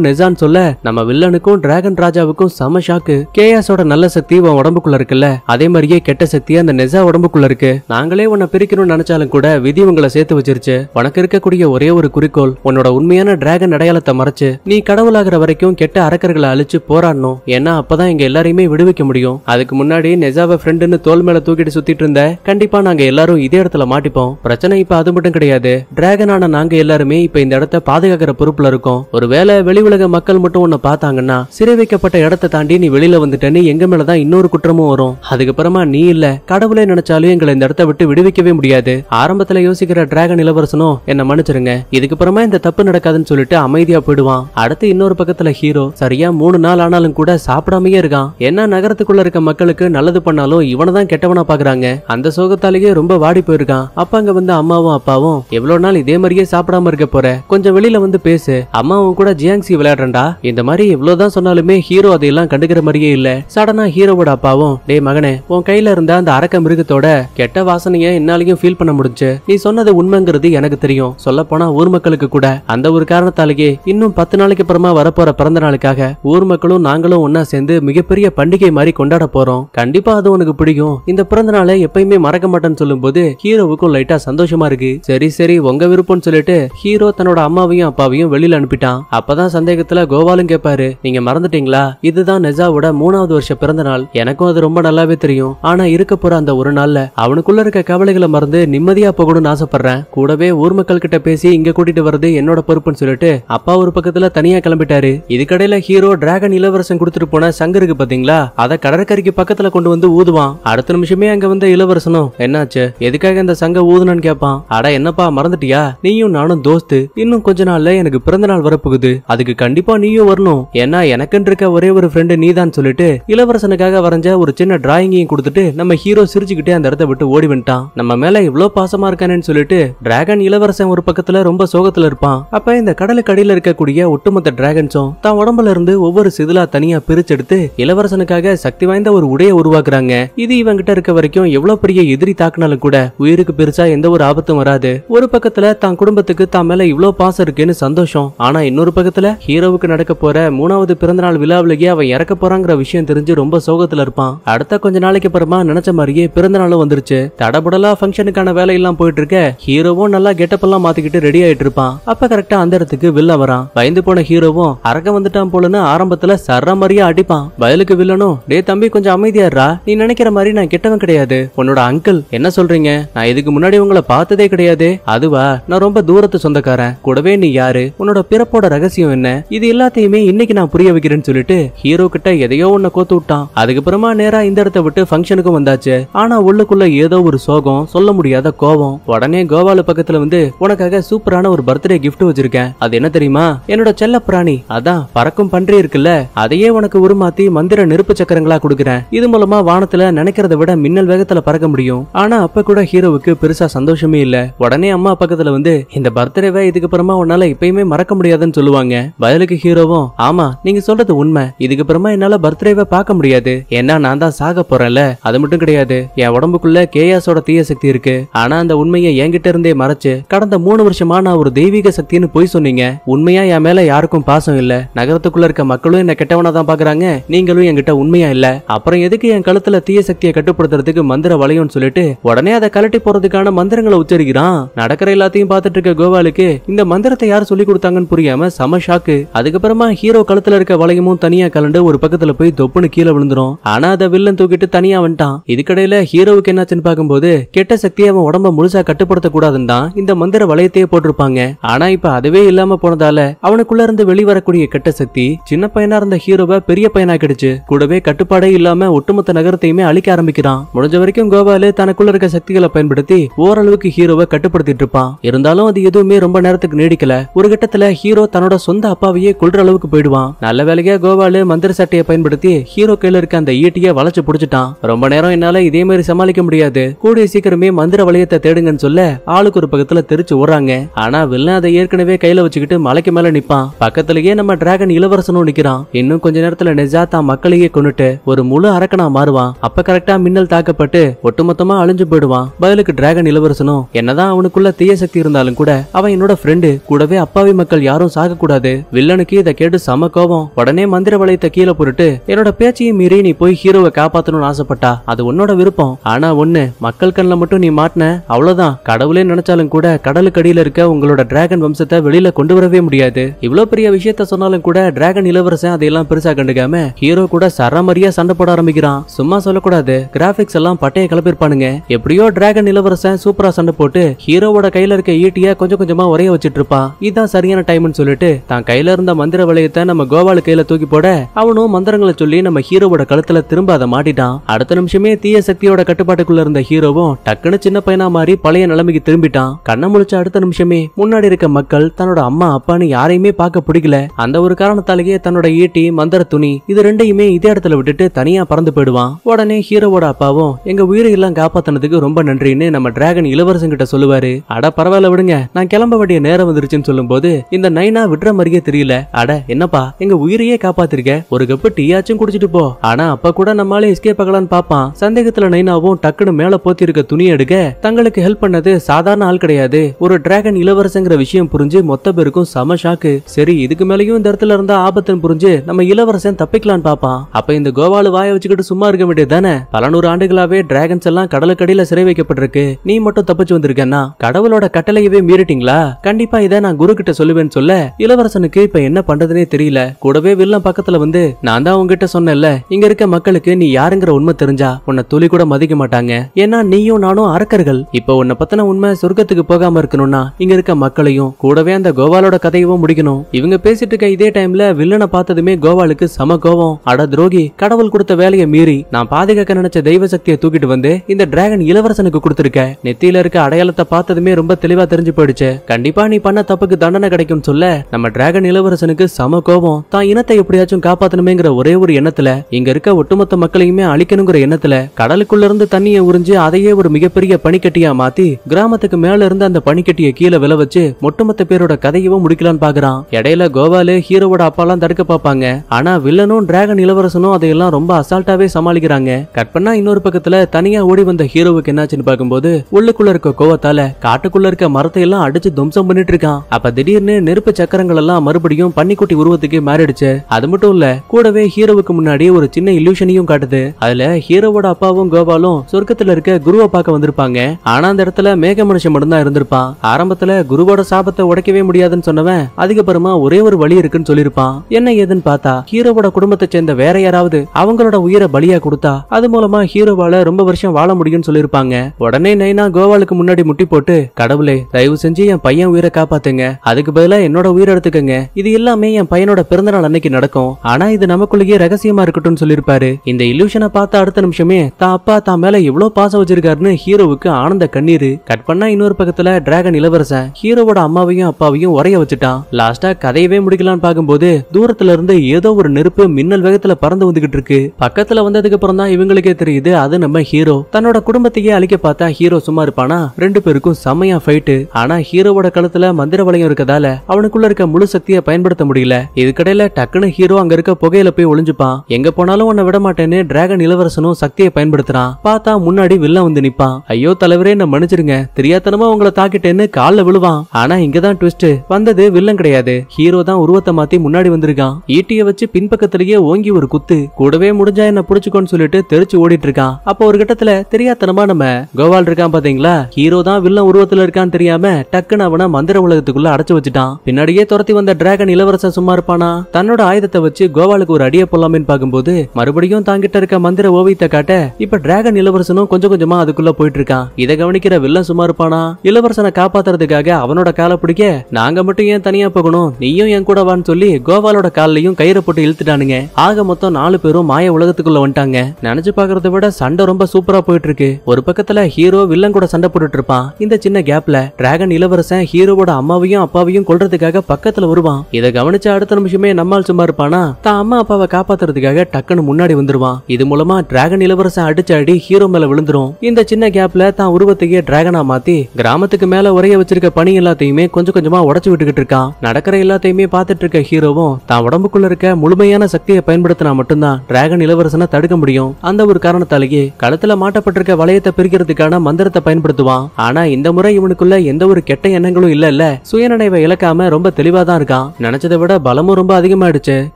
நெசான் சொல்ல நம்ம வில்லனுக்கும் டிராகன் ராஜாவுக்கும் சம ஷாக்கு கேஎஸோட நல்ல சக்தி உன் உடம்புக்குள்ள இருக்குல்ல அதே மாதிரியே கெட்ட சக்தி அந்த நெசா உடம்புக்குள்ள இருக்கு நாங்களே உன்னை பிரிக்கணும்னு நினைச்சாலும் கூட விதி உங்களை சேர்த்து வச்சிருச்சு உனக்கு இருக்கக்கூடிய ஒரே ஒரு குறிக்கோள் உன்னோட உண்மையான டிராகன் அடையாளத்தை மறைச்சு நீ கடவுளாகிற வரைக்கும் கெட்ட அரக்கர்களை அழிச்சு போராடணும் ஏன்னா அப்பதான் எங்க எல்லாரையுமே விடுவிக்க முடியும் அதுக்கு முன்னாடி நெசாவை ஃப்ரெண்டுன்னு தோல் மேல தூக்கிட்டு சுத்திட்டு இருந்த கண்டிப்பா நாங்க எல்லாரும் இதே இடத்துல மாட்டிப்போம் பிரச்சனை இப்ப அது மட்டும் கிடையாது டிராகனான நாங்க எல்லாருமே இப்ப இந்த இடத்த பாதுகாக்கிற பொறுப்புல இருக்கோம் ஒருவேளை வெளி உலக மக்கள் மட்டும் ஒன்னு பார்த்தாங்கன்னா சிறை வைக்கப்பட்ட இடத்தை தாண்டி நீ வெளியில வந்துட்டேன்னு எங்க மேலதான் இன்னொரு குற்றமும் வரும் அதுக்கப்புறமா நீ இல்ல கடவுளே நினைச்சாலும் எங்களை இந்த இடத்த விட்டு விடுவிக்கவே முடியாது ஆரம்பத்துல யோசிக்கிற டிராகன் இளவரசனும் என்ன மன்னிச்சிருங்க இதுக்கப்புறமா இந்த தப்பு நடக்காதுன்னு சொல்லிட்டு அமைதியா போயிடுவான் அடுத்து இன்னொரு பக்கத்துல ஹீரோ சரியா மூணு நாள் ஆனாலும் கூட சாப்பிடாமயே இருக்கான் என்ன நகரத்துக்குள்ள இருக்க மக்களுக்கு நல்லது பண்ணாலும் இவனை தான் கெட்டவனா பாக்குறாங்க அந்த சோகத்தாலேயே ரொம்ப வாடி போயிருக்கான் அப்ப அங்க வந்து அம்மாவும் அப்பாவும் எவ்வளவு நாள் இதே மாதிரியே சாப்பிடாம இருக்க போற கொஞ்சம் வெளியில வந்து பேசு அம்மாவும் கூட ஜியாங்சி விளையாடுறா இந்த மாதிரி எவ்வளவுதான் சொன்னாலுமே ஹீரோ அதையெல்லாம் கண்டுக்கிற மாதிரியே இல்ல சடனா ஹீரோவோட அப்பாவும் டே மகனே உன் கையில இருந்த அந்த அரக்க மிருகத்தோட கெட்ட வாசனைய என்னாலையும் ஃபீல் பண்ண முடிஞ்சு நீ சொன்னது உண்மைங்கிறது எனக்கு தெரியும் சொல்ல போனா ஊர் மக்களுக்கு கூட அந்த ஒரு காரணத்தாலேயே இன்னும் பத்து நாளைக்கு அப்புறமா வரப்போற பிறந்த நாளுக்காக ஊர் மக்களும் நாங்களும் ஒன்னா சேர்ந்து மிகப்பெரிய பண்டிகை மாதிரி கொண்டாட போறோம் கண்டிப்பா அது உனக்கு பிடிக்கும் இந்த பிறந்த நாளை எப்பயுமே மறக்க மாட்டேன்னு சொல்லும் போது ஹீரோவுக்கும் லைட்டா சந்தோஷமா இருக்கு சரி சரி உங்க விருப்பம் சொல்லிட்டு ஹீரோ தன்னோட அம்மாவையும் அப்பாவையும் வெளியில அனுப்பிட்டான் அப்பதான் சந்தேகத்துல கோபாலும் கேப்பாரு நீங்க மறந்துட்டீங்களா இதுதான் நெஜாவோட மூணாவது வருஷம் பிறந்த நாள் எனக்கும் அது ரொம்ப நல்லாவே தெரியும் ஆனா இருக்க போற அந்த ஒரு நாள்ல அவனுக்குள்ள இருக்க கவலைகளை மறந்து நிம்மதியா போகணும்னு ஆசைப்படுறேன் கூடவே ஊர் மக்கள் கிட்ட பேசி இங்க கூட்டிட்டு வர்றது என்னோட பொறுப்புன்னு சொல்லிட்டு அப்பா ஒரு பக்கத்துல தனியா கிளம்பிட்டாரு இதுக்கடையில ஹீரோ டிராகன் இளவரசன் கொடுத்துட்டு போன சங்கருக்கு பாத்தீங்களா அத கடற்கரைக்கு பக்கத்துல கொண்டு வந்து ஊதுவான் அடுத்த நிமிஷமே அங்க வந்த இளவரசனும் என்னாச்சு எதுக்காக இந்த சங்க ஊதுனன்னு கேட்பான் அட என்னப்பா மறந்துட்டியா நீயும் நானும் தோஸ்து இன்னும் கொஞ்ச நாள்ல எனக்கு பிறந்த நாள் வரப்போகுது அதுக்கு கண்டிப்பா நீயும் வரணும் ஏன்னா எனக்குன்னு இருக்க ஒரே ஒரு ஃப்ரெண்டு நீதான் சொல்லிட்டு இளவரசனுக்காக வரைஞ்ச ஒரு சின்ன டிராயிங்கையும் கொடுத்துட்டு நம்ம ஹீரோ சிரிச்சுக்கிட்டே அந்த இடத்த விட்டு ஓடி வந்துட்டான் நம்ம மேல இவ்வளவு பாசமா இருக்கானேன்னு சொல்லிட்டு டிராகன் இளவரசன் ஒரு பக்கத்துல ரொம்ப சோகத்துல இருப்பான் அப்ப இந்த கடலுக்கு அடியில இருக்கக்கூடிய ஒட்டுமொத்த டிராகன்ஸும் தான் உடம்புல இருந்து ஒவ்வொரு சிதிலா தனியா பிரிச்செடுத்து இளவரசனுக்காக சக்தி வாய்ந்த ஒரு உடையை உருவாக்குறாங்க இது இவங்கிட்ட இருக்க வரைக்கும் எவ்வளவு பெரிய எதிரி தாக்குனாலும் கூட உயிருக்கு பெருசா எந்த ஒரு ஆபத்தும் வரா வராது ஒரு பக்கத்துல தான் குடும்பத்துக்கு தான் மேல இவ்வளவு பாசம் இருக்குன்னு சந்தோஷம் ஆனா இன்னொரு பக்கத்துல ஹீரோவுக்கு நடக்க போற மூணாவது பிறந்தநாள் விழாவிலேயே அவன் இறக்க போறாங்கிற விஷயம் தெரிஞ்சு ரொம்ப சோகத்துல இருப்பான் அடுத்த கொஞ்ச நாளைக்கு அப்புறமா நினைச்ச மாதிரியே பிறந்தநாளும் வந்துருச்சு தடபுடலா ஃபங்க்ஷனுக்கான வேலையெல்லாம் போயிட்டு இருக்க ஹீரோவும் நல்லா கெட்டப் எல்லாம் மாத்திக்கிட்டு ரெடி ஆயிட்டு இருப்பான் அப்ப கரெக்டா அந்த இடத்துக்கு வில்ல வரான் பயந்து போன ஹீரோவும் அரக்க வந்துட்டான் போலன்னு ஆரம்பத்துல சர்ற மாதிரியே அடிப்பான் வயலுக்கு வில்லனும் டே தம்பி கொஞ்சம் அமைதியாடுறா நீ நினைக்கிற மாதிரி நான் கெட்டவன் கிடையாது உன்னோட அங்கிள் என்ன சொல்றீங்க நான் இதுக்கு முன்னாடி உங்களை பார்த்ததே கிடையாது கிடையாது அதுவா நான் ரொம்ப தூரத்து சொந்தக்காரன் கூடவே நீ யாரு உன்னோட பிறப்போட ரகசியம் என்ன இது எல்லாத்தையுமே இன்னைக்கு நான் புரிய வைக்கிறேன்னு சொல்லிட்டு ஹீரோ கிட்ட எதையோ ஒன்ன கோத்து விட்டான் அதுக்கப்புறமா நேரா இந்த இடத்த விட்டு ஃபங்க்ஷனுக்கும் வந்தாச்சு ஆனா உள்ளுக்குள்ள ஏதோ ஒரு சோகம் சொல்ல முடியாத கோபம் உடனே கோவால பக்கத்துல வந்து உனக்காக சூப்பரான ஒரு பர்த்டே கிஃப்ட் வச்சிருக்கேன் அது என்ன தெரியுமா என்னோட செல்ல பிராணி அதான் பறக்கும் பன்றி இருக்குல்ல அதையே உனக்கு உருமாத்தி மந்திர நெருப்பு சக்கரங்களா கொடுக்குறேன் இது மூலமா வானத்துல நினைக்கிறத விட மின்னல் வேகத்துல பறக்க முடியும் ஆனா அப்ப கூட ஹீரோவுக்கு பெருசா சந்தோஷமே இல்ல உடனே அம்மா பக்கத்துல வந்து இந்த பர்த்டேவை அப்புறமா உன்னால இப்பயுமே மறக்க முடியாதுன்னு சொல்லுவாங்க வயலுக்கு ஹீரோவும் ஆமா நீங்க சொல்றது உண்மை இதுக்கப்புறமா என்னால பர்த்டேவை பார்க்க முடியாது ஏன்னா நான் தான் சாக போறேன்ல அது மட்டும் கிடையாது என் உடம்புக்குள்ள கேயாஸோட தீய சக்தி இருக்கு ஆனா அந்த உண்மையை என்கிட்ட இருந்தே மறைச்சு கடந்த மூணு வருஷமா நான் ஒரு தெய்வீக சக்தின்னு போய் சொன்னீங்க உண்மையா என் மேல யாருக்கும் பாசம் இல்ல நகரத்துக்குள்ள இருக்க மக்களும் என்ன கெட்டவனா தான் பாக்குறாங்க நீங்களும் என்கிட்ட உண்மையா இல்ல அப்புறம் எதுக்கு என் கழுத்துல தீய சக்தியை கட்டுப்படுத்துறதுக்கு மந்திர வளையம்னு சொல்லிட்டு உடனே அதை கலட்டி போறதுக்கான மந்திரங்களை உச்சரிக்கிறான் அப்படின்னா நடக்கிற எல்லாத்தையும் பார்த்துட்டு இருக்க கோபாலுக்கு இந்த மந்திரத்தை யார் சொல்லி கொடுத்தாங்கன்னு புரியாம சம ஷாக்கு அதுக்கப்புறமா ஹீரோ கழுத்துல இருக்க வளையமும் தனியா கலண்டு ஒரு பக்கத்துல போய் தொப்புன்னு கீழே விழுந்துரும் ஆனா அதை வில்லன் தூக்கிட்டு தனியா வந்துட்டான் இதுக்கடையில ஹீரோவுக்கு என்னாச்சுன்னு பார்க்கும்போது கெட்ட சக்தியை அவன் உடம்ப முழுசா கட்டுப்படுத்த கூடாதுன்னு தான் இந்த மந்திர வளையத்தையே போட்டிருப்பாங்க ஆனா இப்ப அதுவே இல்லாம போனதால அவனுக்குள்ள இருந்து வெளிவரக்கூடிய கெட்ட சக்தி சின்ன பையனா இருந்த ஹீரோவை பெரிய பையனா கிடைச்சு கூடவே கட்டுப்பாடே இல்லாம ஒட்டுமொத்த நகரத்தையுமே அழிக்க ஆரம்பிக்கிறான் முடிஞ்ச வரைக்கும் கோபாலு தனக்குள்ள இருக்க சக்திகளை பயன்படுத்தி ஓரளவுக்கு ஹீரோவை கட்டுப்படுத்திட்டு இருப்பான் இருந்தாலும் அது எதுவுமே ரொம்ப நேரத்துக்கு நீடிக்கல ஒரு கட்டத்துல ஹீரோ தன்னோட சொந்த அப்பாவையே கொள்ற அளவுக்கு போயிடுவான் நல்ல வேலையா கோவாலு மந்திர சட்டையை பயன்படுத்தி ஹீரோ கையில இருக்க அந்த ஈட்டிய வளைச்சு புடிச்சிட்டான் ரொம்ப நேரம் என்னால இதே மாதிரி சமாளிக்க முடியாது கூடிய சீக்கிரமே மந்திர வளையத்தை தேடுங்கன்னு சொல்ல ஆளுக்கு ஒரு பக்கத்துல தெரிச்சு ஓடுறாங்க ஆனா வில்லன் அதை ஏற்கனவே கையில வச்சுக்கிட்டு மலைக்கு மேல நிப்பான் பக்கத்திலேயே நம்ம டிராகன் இளவரசனும் நிக்கிறான் இன்னும் கொஞ்ச நேரத்துல நெஜா தான் மக்களையே கொண்டுட்டு ஒரு முழு அரக்கனா மாறுவான் அப்ப கரெக்டா மின்னல் தாக்கப்பட்டு ஒட்டுமொத்தமா அழிஞ்சு போயிடுவான் பதிலுக்கு டிராகன் இளவரசனும் என்ன என்னதான் அவனுக்குள்ள தீய சக்தி இருந்தாலும் கூட அவன் என்னோட ஃப்ரெண்டு கூடவே அப்பாவி மக்கள் யாரும் சாகக்கூடாது வில்லனுக்கு இதை கேட்டு சம கோபம் உடனே மந்திர வளையத்தை கீழே பொருட்டு என்னோட பேச்சையும் மீறி நீ போய் ஹீரோவை காப்பாத்தணும்னு ஆசைப்பட்டா அது உன்னோட விருப்பம் ஆனா ஒண்ணு மக்கள் கண்ணில் மட்டும் நீ மாட்டின அவ்வளவுதான் கடவுளே நினைச்சாலும் கூட கடலுக்கு இருக்க உங்களோட டிராகன் வம்சத்தை வெளியில கொண்டு வரவே முடியாது இவ்வளவு பெரிய விஷயத்த சொன்னாலும் கூட டிராகன் இளவரசன் அதையெல்லாம் பெருசா கண்டுக்காம ஹீரோ கூட சரமரியா சண்டை போட ஆரம்பிக்கிறான் சும்மா சொல்லக்கூடாது கிராபிக்ஸ் எல்லாம் பட்டையை கிளப்பிருப்பானுங்க எப்படியோ டிராகன் இளவரசன் சூப்பரா சண்டை போட்டு ஹீரோவோட கையில இருக்க ஈட்டிய கொஞ்சம் கொஞ்சமா உரைய வச்சிட்டு இருப்பான் இதுதான் சரியான டைம்னு சொல்லிட்டு தான் கையில இருந்த மந்திர வளையத்தை நம்ம கோபால கையில தூக்கி போட அவனும் மந்திரங்களை சொல்லி நம்ம ஹீரோவோட கழுத்துல திரும்ப அதை மாட்டிட்டான் அடுத்த நிமிஷமே தீய சக்தியோட கட்டுப்பாட்டுக்குள்ள இருந்த ஹீரோவும் டக்குன்னு சின்ன பையனா மாறி பழைய நிலைமைக்கு திரும்பிட்டான் கண்ண முழிச்ச அடுத்த நிமிஷமே முன்னாடி இருக்க மக்கள் தன்னோட அம்மா அப்பான்னு யாரையுமே பார்க்க பிடிக்கல அந்த ஒரு காரணத்தாலேயே தன்னோட ஈட்டி மந்திர துணி இது ரெண்டையுமே இதே இடத்துல விட்டுட்டு தனியா பறந்து போயிடுவான் உடனே ஹீரோவோட அப்பாவும் எங்க உயிரை எல்லாம் காப்பாத்தினதுக்கு ரொம்ப நன்றின்னு நம்ம டிராகன் இளவரசன் கிட்ட சொல்லுவாரு அட பரவாயில்ல விடுங்க நான் கிளம்ப வேண்டிய நேரம் வந்துருச்சுன்னு போது இந்த நைனா விடுற மாதிரியே தெரியல அட என்னப்பா எங்க உயிரையே காப்பாத்திருக்க ஒரு கப்பு டீயாச்சும் குடிச்சிட்டு போ ஆனா அப்ப கூட நம்மளால எஸ்கேப் ஆகலான்னு பாப்பான் சந்தேகத்துல நைனாவும் டக்குனு மேல போத்தி இருக்க துணி எடுக்க தங்களுக்கு ஹெல்ப் பண்ணது சாதாரண ஆள் கிடையாது ஒரு டிராகன் இளவரசங்கிற விஷயம் புரிஞ்சு மொத்த பேருக்கும் சம ஷாக்கு சரி இதுக்கு மேலயும் இந்த இடத்துல இருந்தா ஆபத்துன்னு புரிஞ்சு நம்ம இளவரசன் தப்பிக்கலான்னு பாப்பான் அப்ப இந்த கோவாலு வாய வச்சுக்கிட்டு சும்மா இருக்க வேண்டியது தானே பல நூறு ஆண்டுகளாவே டிராகன்ஸ் எல்லாம் கடலுக்கடியில சிறை வைக்கப்பட்டிருக்கு நீ மட்டும் தப்பிச்சு வந்திருக்க இருக்கேன்னா கடவுளோட கட்டளையவே மீறிட்டீங்களா கண்டிப்பா இதை நான் குரு கிட்ட சொல்லுவேன்னு சொல்ல இளவரசனுக்கு இப்ப என்ன பண்றதுனே தெரியல கூடவே வில்லம் பக்கத்துல வந்து நான் தான் உங்ககிட்ட சொன்னேன்ல இங்க இருக்க மக்களுக்கு நீ யாருங்கிற உண்மை தெரிஞ்சா உன்னை துளி கூட மதிக்க மாட்டாங்க ஏன்னா நீயும் நானும் அரக்கர்கள் இப்ப உன்னை பத்தின உண்மை சொர்க்கத்துக்கு போகாம இருக்கணும்னா இங்க இருக்க மக்களையும் கூடவே அந்த கோவாலோட கதையவும் முடிக்கணும் இவங்க பேசிட்டு இருக்க இதே டைம்ல வில்லனை பார்த்ததுமே கோவாலுக்கு சம கோவம் அட துரோகி கடவுள் கொடுத்த வேலையை மீறி நான் பாதுகாக்க நினைச்ச தெய்வ சக்தியை தூக்கிட்டு வந்து இந்த டிராகன் இளவரசனுக்கு கொடுத்திருக்க நெத்தியில இருக்க அடையாள விஷயத்த பார்த்ததுமே ரொம்ப தெளிவா தெரிஞ்சு போயிடுச்சு கண்டிப்பா நீ பண்ண தப்புக்கு தண்டனை கிடைக்கும் சொல்ல நம்ம டிராகன் இளவரசனுக்கு சம கோபம் தான் இனத்தை எப்படியாச்சும் காப்பாத்தணுமேங்கிற ஒரே ஒரு எண்ணத்துல இங்க இருக்க ஒட்டுமொத்த மக்களையுமே அழிக்கணுங்கிற எண்ணத்துல கடலுக்குள்ள இருந்து தண்ணியை உறிஞ்சு அதையே ஒரு மிகப்பெரிய பனிக்கட்டியா மாத்தி கிராமத்துக்கு மேல இருந்து அந்த பனிக்கட்டிய கீழே விளை வச்சு ஒட்டுமொத்த பேரோட கதையவும் முடிக்கலான்னு பாக்குறான் இடையில கோபாலு ஹீரோவோட அப்பாலாம் தடுக்க பாப்பாங்க ஆனா வில்லனும் டிராகன் இளவரசனும் அதையெல்லாம் ரொம்ப அசால்ட்டாவே சமாளிக்கிறாங்க கட் பண்ணா இன்னொரு பக்கத்துல தனியா ஓடி வந்த ஹீரோவுக்கு என்னாச்சுன்னு பாக்கும்போது உள்ளுக்குள்ள இருக்க கோவத்தை பார்த்தால காட்டுக்குள்ள இருக்க மரத்தை எல்லாம் அடிச்சு தும்சம் பண்ணிட்டு இருக்கான் அப்ப திடீர்னு நெருப்பு சக்கரங்கள் எல்லாம் மறுபடியும் பன்னிக்குட்டி உருவத்துக்கு மாறிடுச்சு அது மட்டும் இல்ல கூடவே ஹீரோவுக்கு முன்னாடி ஒரு சின்ன இல்யூஷனையும் காட்டுது அதுல ஹீரோவோட அப்பாவும் கோபாலும் சொர்க்கத்துல இருக்க குருவை பார்க்க வந்திருப்பாங்க ஆனா அந்த இடத்துல மேக மனுஷன் மட்டும்தான் இருந்திருப்பான் ஆரம்பத்துல குருவோட சாபத்தை உடைக்கவே முடியாதுன்னு சொன்னவன் அதுக்கப்புறமா ஒரே ஒரு வழி இருக்குன்னு சொல்லிருப்பான் என்ன ஏதுன்னு பார்த்தா ஹீரோவோட குடும்பத்தை சேர்ந்த வேற யாராவது அவங்களோட உயிரை பலியா கொடுத்தா அது மூலமா ஹீரோவால ரொம்ப வருஷம் வாழ முடியும்னு சொல்லிருப்பாங்க உடனே நைனா கோவாலுக்கு முன்னாடி முட்டி போட்டு கடவுளே தயவு செஞ்சு என் பையன் உயிரை காப்பாத்துங்க அதுக்கு பதிலா என்னோட உயிரை எடுத்துக்கங்க இது எல்லாமே என் பையனோட பிறந்தநாள் அன்னைக்கு நடக்கும் ஆனா இது நமக்குள்ளேயே ரகசியமா இருக்கட்டும் சொல்லிருப்பாரு இந்த இல்யூஷனை பார்த்த அடுத்த நிமிஷமே தான் அப்பா தான் மேல எவ்வளவு பாசம் வச்சிருக்காருன்னு ஹீரோவுக்கு ஆனந்த கண்ணீர் கட் பண்ணா இன்னொரு பக்கத்துல டிராகன் இளவரசன் ஹீரோவோட அம்மாவையும் அப்பாவையும் உரைய வச்சுட்டான் லாஸ்டா கதையவே முடிக்கலாம்னு பாக்கும்போது தூரத்துல இருந்து ஏதோ ஒரு நெருப்பு மின்னல் வேகத்துல பறந்து வந்துகிட்டு இருக்கு பக்கத்துல வந்ததுக்கு அப்புறம் தான் இவங்களுக்கே தெரியுது அது நம்ம ஹீரோ தன்னோட குடும்பத்தையே அழிக்க பார்த்தா ஹீரோ சும்மா இருப்பானா ரெண்டு பேருக்கும் செம்மையா ஃபைட்டு ஆனா ஹீரோவோட கழுத்துல மந்திர வளையம் இருக்கதால அவனுக்குள்ள இருக்க முழு சக்தியை பயன்படுத்த முடியல இதுக்கடையில டக்குன்னு ஹீரோ அங்க இருக்க புகையில போய் ஒளிஞ்சுப்பான் எங்க போனாலும் உன்னை விட மாட்டேன்னு டிராகன் இளவரசனும் சக்தியை பயன்படுத்துறான் பார்த்தா முன்னாடி வில்ல வந்து நிப்பான் ஐயோ தலைவரே என்ன மன்னிச்சிருங்க தெரியாதனமா உங்களை தாக்கிட்டேன்னு காலில் விழுவான் ஆனா இங்கதான் ட்விஸ்ட் வந்தது வில்லன் கிடையாது ஹீரோ தான் உருவத்தை மாத்தி முன்னாடி வந்திருக்கான் ஈட்டிய வச்சு பின்பக்கத்திலேயே ஓங்கி ஒரு குத்து கூடவே முடிஞ்சா என்ன புடிச்சுக்கோன்னு சொல்லிட்டு தெரிச்சு ஓடிட்டு இருக்கான் அப்ப ஒரு கட்டத்துல தெரியாதனமா நம்ம கோவால் இருக்கான் பாத்தீங்களா ஹீரோ அப்போதான் வில்லன் உருவத்துல இருக்கான்னு தெரியாம டக்குன்னு அவனை மந்திர உலகத்துக்குள்ள அடைச்சு வச்சுட்டான் பின்னாடியே துரத்தி வந்த டிராகன் இளவரசன் சும்மா இருப்பானா தன்னோட ஆயுதத்தை வச்சு கோவாலுக்கு ஒரு அடியை போலாமேன்னு பார்க்கும்போது மறுபடியும் தாங்கிட்ட இருக்க மந்திர ஓவியத்தை காட்ட இப்ப டிராகன் இளவரசனும் கொஞ்சம் கொஞ்சமா அதுக்குள்ள போயிட்டு இருக்கான் இதை கவனிக்கிற வில்லன் சும்மா இருப்பானா இளவரசனை காப்பாத்துறதுக்காக அவனோட காலை பிடிக்க நாங்க மட்டும் ஏன் தனியா போகணும் நீயும் என் கூட வான்னு சொல்லி கோவாலோட காலையும் கயிறு போட்டு இழுத்துட்டானுங்க ஆக மொத்தம் நாலு பேரும் மாய உலகத்துக்குள்ள வந்துட்டாங்க நினைச்சு பாக்குறத விட சண்டை ரொம்ப சூப்பரா போயிட்டு இருக்கு ஒரு பக்கத்துல ஹீரோ வில்லன் கூட சண்டை போட்டுட்டு இருப்பான் பார்ப்பான் இந்த சின்ன கேப்ல டிராகன் இளவரசன் ஹீரோவோட அம்மாவையும் அப்பாவையும் கொள்றதுக்காக பக்கத்துல வருவான் இதை கவனிச்ச அடுத்த நிமிஷமே நம்மால் சும்மா இருப்பானா தான் அம்மா அப்பாவை காப்பாத்துறதுக்காக டக்குன்னு முன்னாடி வந்துருவான் இது மூலமா டிராகன் இளவரசன் அடிச்சாடி ஹீரோ மேல விழுந்துரும் இந்த சின்ன கேப்ல தான் உருவத்தையே டிராகனா மாத்தி கிராமத்துக்கு மேல உரைய வச்சிருக்க பணி எல்லாத்தையுமே கொஞ்சம் கொஞ்சமா உடச்சு விட்டுகிட்டு இருக்கான் நடக்கிற எல்லாத்தையுமே பார்த்துட்டு இருக்க ஹீரோவும் தான் உடம்புக்குள்ள இருக்க முழுமையான சக்தியை பயன்படுத்தினா மட்டும்தான் டிராகன் இளவரசனை தடுக்க முடியும் அந்த ஒரு காரணத்தாலேயே களத்துல மாட்டப்பட்டிருக்க வளையத்தை பிரிக்கிறதுக்கான மந்திரத்தை பயன்படுத்துவான் ஆனா இந்த முறை இவனுக்குள்ள எந்த ஒரு கெட்ட எண்ணங்களும் இல்ல இல்ல சுயநினைவை இழக்காம ரொம்ப தெளிவா தான் இருக்கான் நினைச்சதை விட பலமும் ரொம்ப அதிகமாயிடுச்சு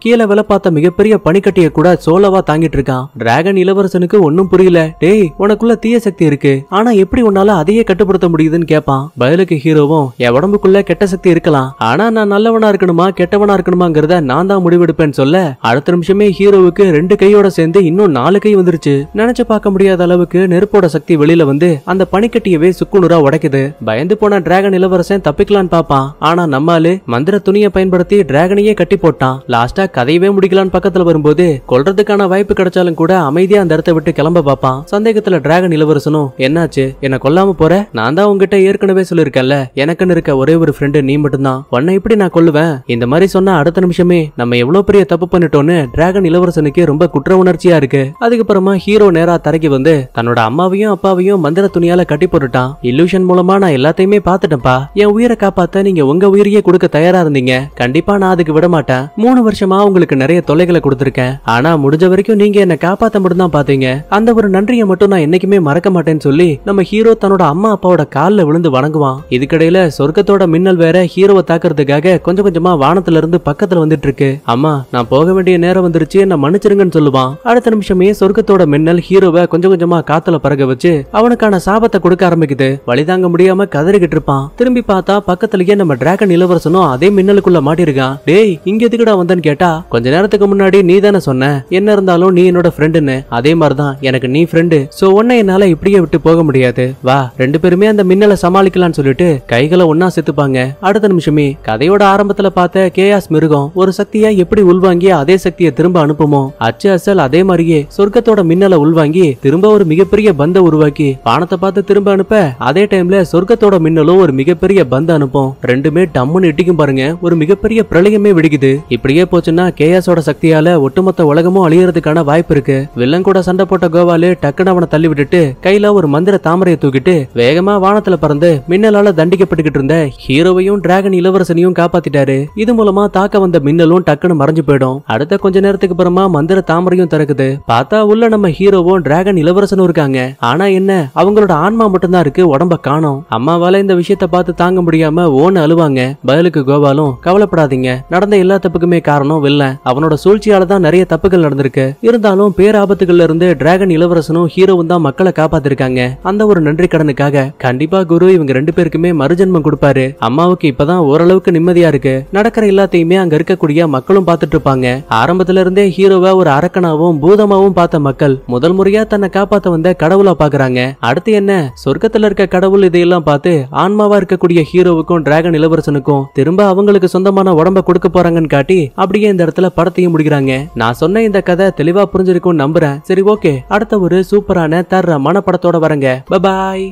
கீழே வில பார்த்த மிகப்பெரிய பனிக்கட்டிய கூட சோலவா தாங்கிட்டு இருக்கான் டிராகன் இளவரசனுக்கு ஒன்னும் புரியல டேய் உனக்குள்ள தீய சக்தி இருக்கு ஆனா எப்படி உன்னால அதையே கட்டுப்படுத்த முடியுதுன்னு கேட்பான் பதிலுக்கு ஹீரோவும் என் உடம்புக்குள்ள கெட்ட சக்தி இருக்கலாம் ஆனா நான் நல்லவனா இருக்கணுமா கெட்டவனா இருக்கணுமாங்கிறத நான் தான் முடிவெடுப்பேன்னு சொல்ல அடுத்த நிமிஷமே ஹீரோவுக்கு ரெண்டு கையோட சேர்ந்து இன்னும் நாலு கை வந்துருச்சு நினைச்சு பார்க்க முடியாத அளவுக்கு நெருப்போட சக்தி வெளியில வந்து அந்த பனிக்கட்டியவே சுக்கு குளுக்குளுரா உடைக்குது பயந்து போன டிராகன் இளவரசன் தப்பிக்கலான்னு பாப்பான் ஆனா நம்மாலு மந்திர துணியை பயன்படுத்தி டிராகனையே கட்டி போட்டான் லாஸ்டா கதையவே முடிக்கலான்னு பக்கத்துல வரும்போது கொல்றதுக்கான வாய்ப்பு கிடைச்சாலும் கூட அமைதியா அந்த இடத்த விட்டு கிளம்ப பாப்பான் சந்தேகத்துல டிராகன் இளவரசனும் என்னாச்சு என்ன கொல்லாம போற நான் தான் உங்ககிட்ட ஏற்கனவே சொல்லிருக்கேன்ல எனக்குன்னு இருக்க ஒரே ஒரு ஃப்ரெண்டு நீ மட்டும்தான் உன்னை இப்படி நான் கொல்லுவேன் இந்த மாதிரி சொன்னா அடுத்த நிமிஷமே நம்ம எவ்வளவு பெரிய தப்பு பண்ணிட்டோம்னு டிராகன் இளவரசனுக்கு ரொம்ப குற்ற உணர்ச்சியா இருக்கு அதுக்கப்புறமா ஹீரோ நேரா தரைக்கு வந்து தன்னோட அம்மாவையும் அப்பாவையும் மந்திர துணியால கட்டி போட்டுட்டான் இல்லூஷன் மூலமா நான் எல்லாத்தையுமே பார்த்துட்டேன்ப்பா என் உயிரை காப்பாத்த நீங்க உங்க உயிரையே கொடுக்க தயாரா இருந்தீங்க கண்டிப்பா நான் அதுக்கு விட மாட்டேன் மூணு வருஷமா உங்களுக்கு நிறைய தொலைகளை கொடுத்துருக்கேன் ஆனா முடிஞ்ச வரைக்கும் நீங்க என்ன காப்பாத்த மட்டும் தான் பாத்தீங்க அந்த ஒரு நன்றியை மட்டும் நான் என்னைக்குமே மறக்க மாட்டேன்னு சொல்லி நம்ம ஹீரோ தன்னோட அம்மா அப்பாவோட காலில் விழுந்து வணங்குவான் இதுக்கடையில சொர்க்கத்தோட மின்னல் வேற ஹீரோவை தாக்குறதுக்காக கொஞ்சம் கொஞ்சமா வானத்துல இருந்து பக்கத்துல வந்துட்டு இருக்கு அம்மா நான் போக வேண்டிய நேரம் வந்துருச்சு என்ன மன்னிச்சிருங்கன்னு சொல்லுவான் அடுத்த நிமிஷமே சொர்க்கத்தோட மின்னல் ஹீரோவை கொஞ்சம் கொஞ்சமா காத்துல பறக்க வச்சு அவனுக்கான சாபத்தை கொடுக்க ஆரம்பிக்குது வழிதாங்க முடியாம கதறிக்கிட்டு இருப்பான் திரும்பி பார்த்தா பக்கத்துலயே நம்ம டிராகன் இளவரசனும் அதே மின்னலுக்குள்ள மாட்டிருக்கான் டேய் இங்க எதுக்குடா வந்தனு கேட்டா கொஞ்ச நேரத்துக்கு முன்னாடி நீ தானே சொன்ன என்ன இருந்தாலும் நீ என்னோட ஃப்ரெண்டுன்னு அதே மாதிரிதான் எனக்கு நீ ஃப்ரெண்டு சோ உன்ன என்னால இப்படியே விட்டு போக முடியாது வா ரெண்டு பேருமே அந்த மின்னலை சமாளிக்கலாம்னு சொல்லிட்டு கைகளை ஒன்னா செத்துப்பாங்க அடுத்த நிமிஷமே கதையோட ஆரம்பத்துல பார்த்த ஆஸ் மிருகம் ஒரு சக்தியா எப்படி உள்வாங்கி அதே சக்தியை திரும்ப அனுப்புமோ அச்சு அசல் அதே மாதிரியே சொர்க்கத்தோட மின்னலை உள்வாங்கி திரும்ப ஒரு மிகப்பெரிய பந்த உருவாக்கி பானத்தை பார்த்து திரும்ப அனுப்ப அதே டைம்ல சொர்க்கத்தோட மின்னலும் ஒரு மிகப்பெரிய பந்த அனுப்பும் ரெண்டுமே டம்முன்னு இட்டிக்கும் பாருங்க ஒரு மிகப்பெரிய பிரளயமே விடுக்குது இப்படியே போச்சுன்னா கேஎஸோட சக்தியால ஒட்டுமொத்த உலகமும் அழியறதுக்கான வாய்ப்பு இருக்கு வில்லன் கூட சண்டை போட்ட கோவாலு டக்குன்னு அவனை தள்ளி விட்டுட்டு கையில ஒரு மந்திர தாமரையை தூக்கிட்டு வேகமா வானத்துல பறந்து மின்னலால தண்டிக்கப்பட்டுக்கிட்டு இருந்த ஹீரோவையும் டிராகன் இளவரசனையும் காப்பாத்திட்டாரு இது மூலமா தாக்க வந்த மின்னலும் டக்குன்னு மறைஞ்சு போயிடும் அடுத்த கொஞ்ச நேரத்துக்கு அப்புறமா மந்திர தாமரையும் திறக்குது பார்த்தா உள்ள நம்ம ஹீரோவும் டிராகன் இளவரசனும் இருக்காங்க ஆனா என்ன அவங்களோட ஆன்மா மட்டும்தான் இருக்கு உடம்ப காணோம் அம்மாவால இந்த விஷயத்த பார்த்து தாங்க முடியாம ஓன அழுவாங்க பதிலுக்கு கோபாலும் கவலைப்படாதீங்க நடந்த எல்லா தப்புக்குமே காரணம் வில்ல அவனோட சூழ்ச்சியால தான் நிறைய தப்புகள் நடந்திருக்கு இருந்தாலும் பேராபத்துகள்ல இருந்து டிராகன் இளவரசனும் ஹீரோவும் தான் மக்களை காப்பாத்திருக்காங்க அந்த ஒரு நன்றி கடனுக்காக கண்டிப்பா குரு இவங்க ரெண்டு பேருக்குமே மறுஜன்மம் கொடுப்பாரு அம்மாவுக்கு இப்பதான் ஓரளவுக்கு நிம்மதியா இருக்கு நடக்கிற எல்லாத்தையுமே அங்க இருக்கக்கூடிய மக்களும் பார்த்துட்டு இருப்பாங்க ஆரம்பத்துல இருந்தே ஹீரோவை ஒரு அரக்கனாவும் பூதமாவும் பார்த்த மக்கள் முதல் முறையா தன்னை காப்பாத்த வந்த கடவுளா பாக்குறாங்க அடுத்து என்ன சொர்க்கத்துல இருக்க இருக்க கடவுள் இதையெல்லாம் பார்த்து ஆன்மாவா இருக்கக்கூடிய ஹீரோவுக்கும் டிராகன் இளவரசனுக்கும் திரும்ப அவங்களுக்கு சொந்தமான உடம்ப கொடுக்க போறாங்கன்னு காட்டி அப்படியே இந்த இடத்துல படத்தையும் முடிக்கிறாங்க நான் சொன்ன இந்த கதை தெளிவா புரிஞ்சிருக்கும் நம்புறேன் சரி ஓகே அடுத்த ஒரு சூப்பரான தர்ற மனப்படத்தோட வரங்க பபாய்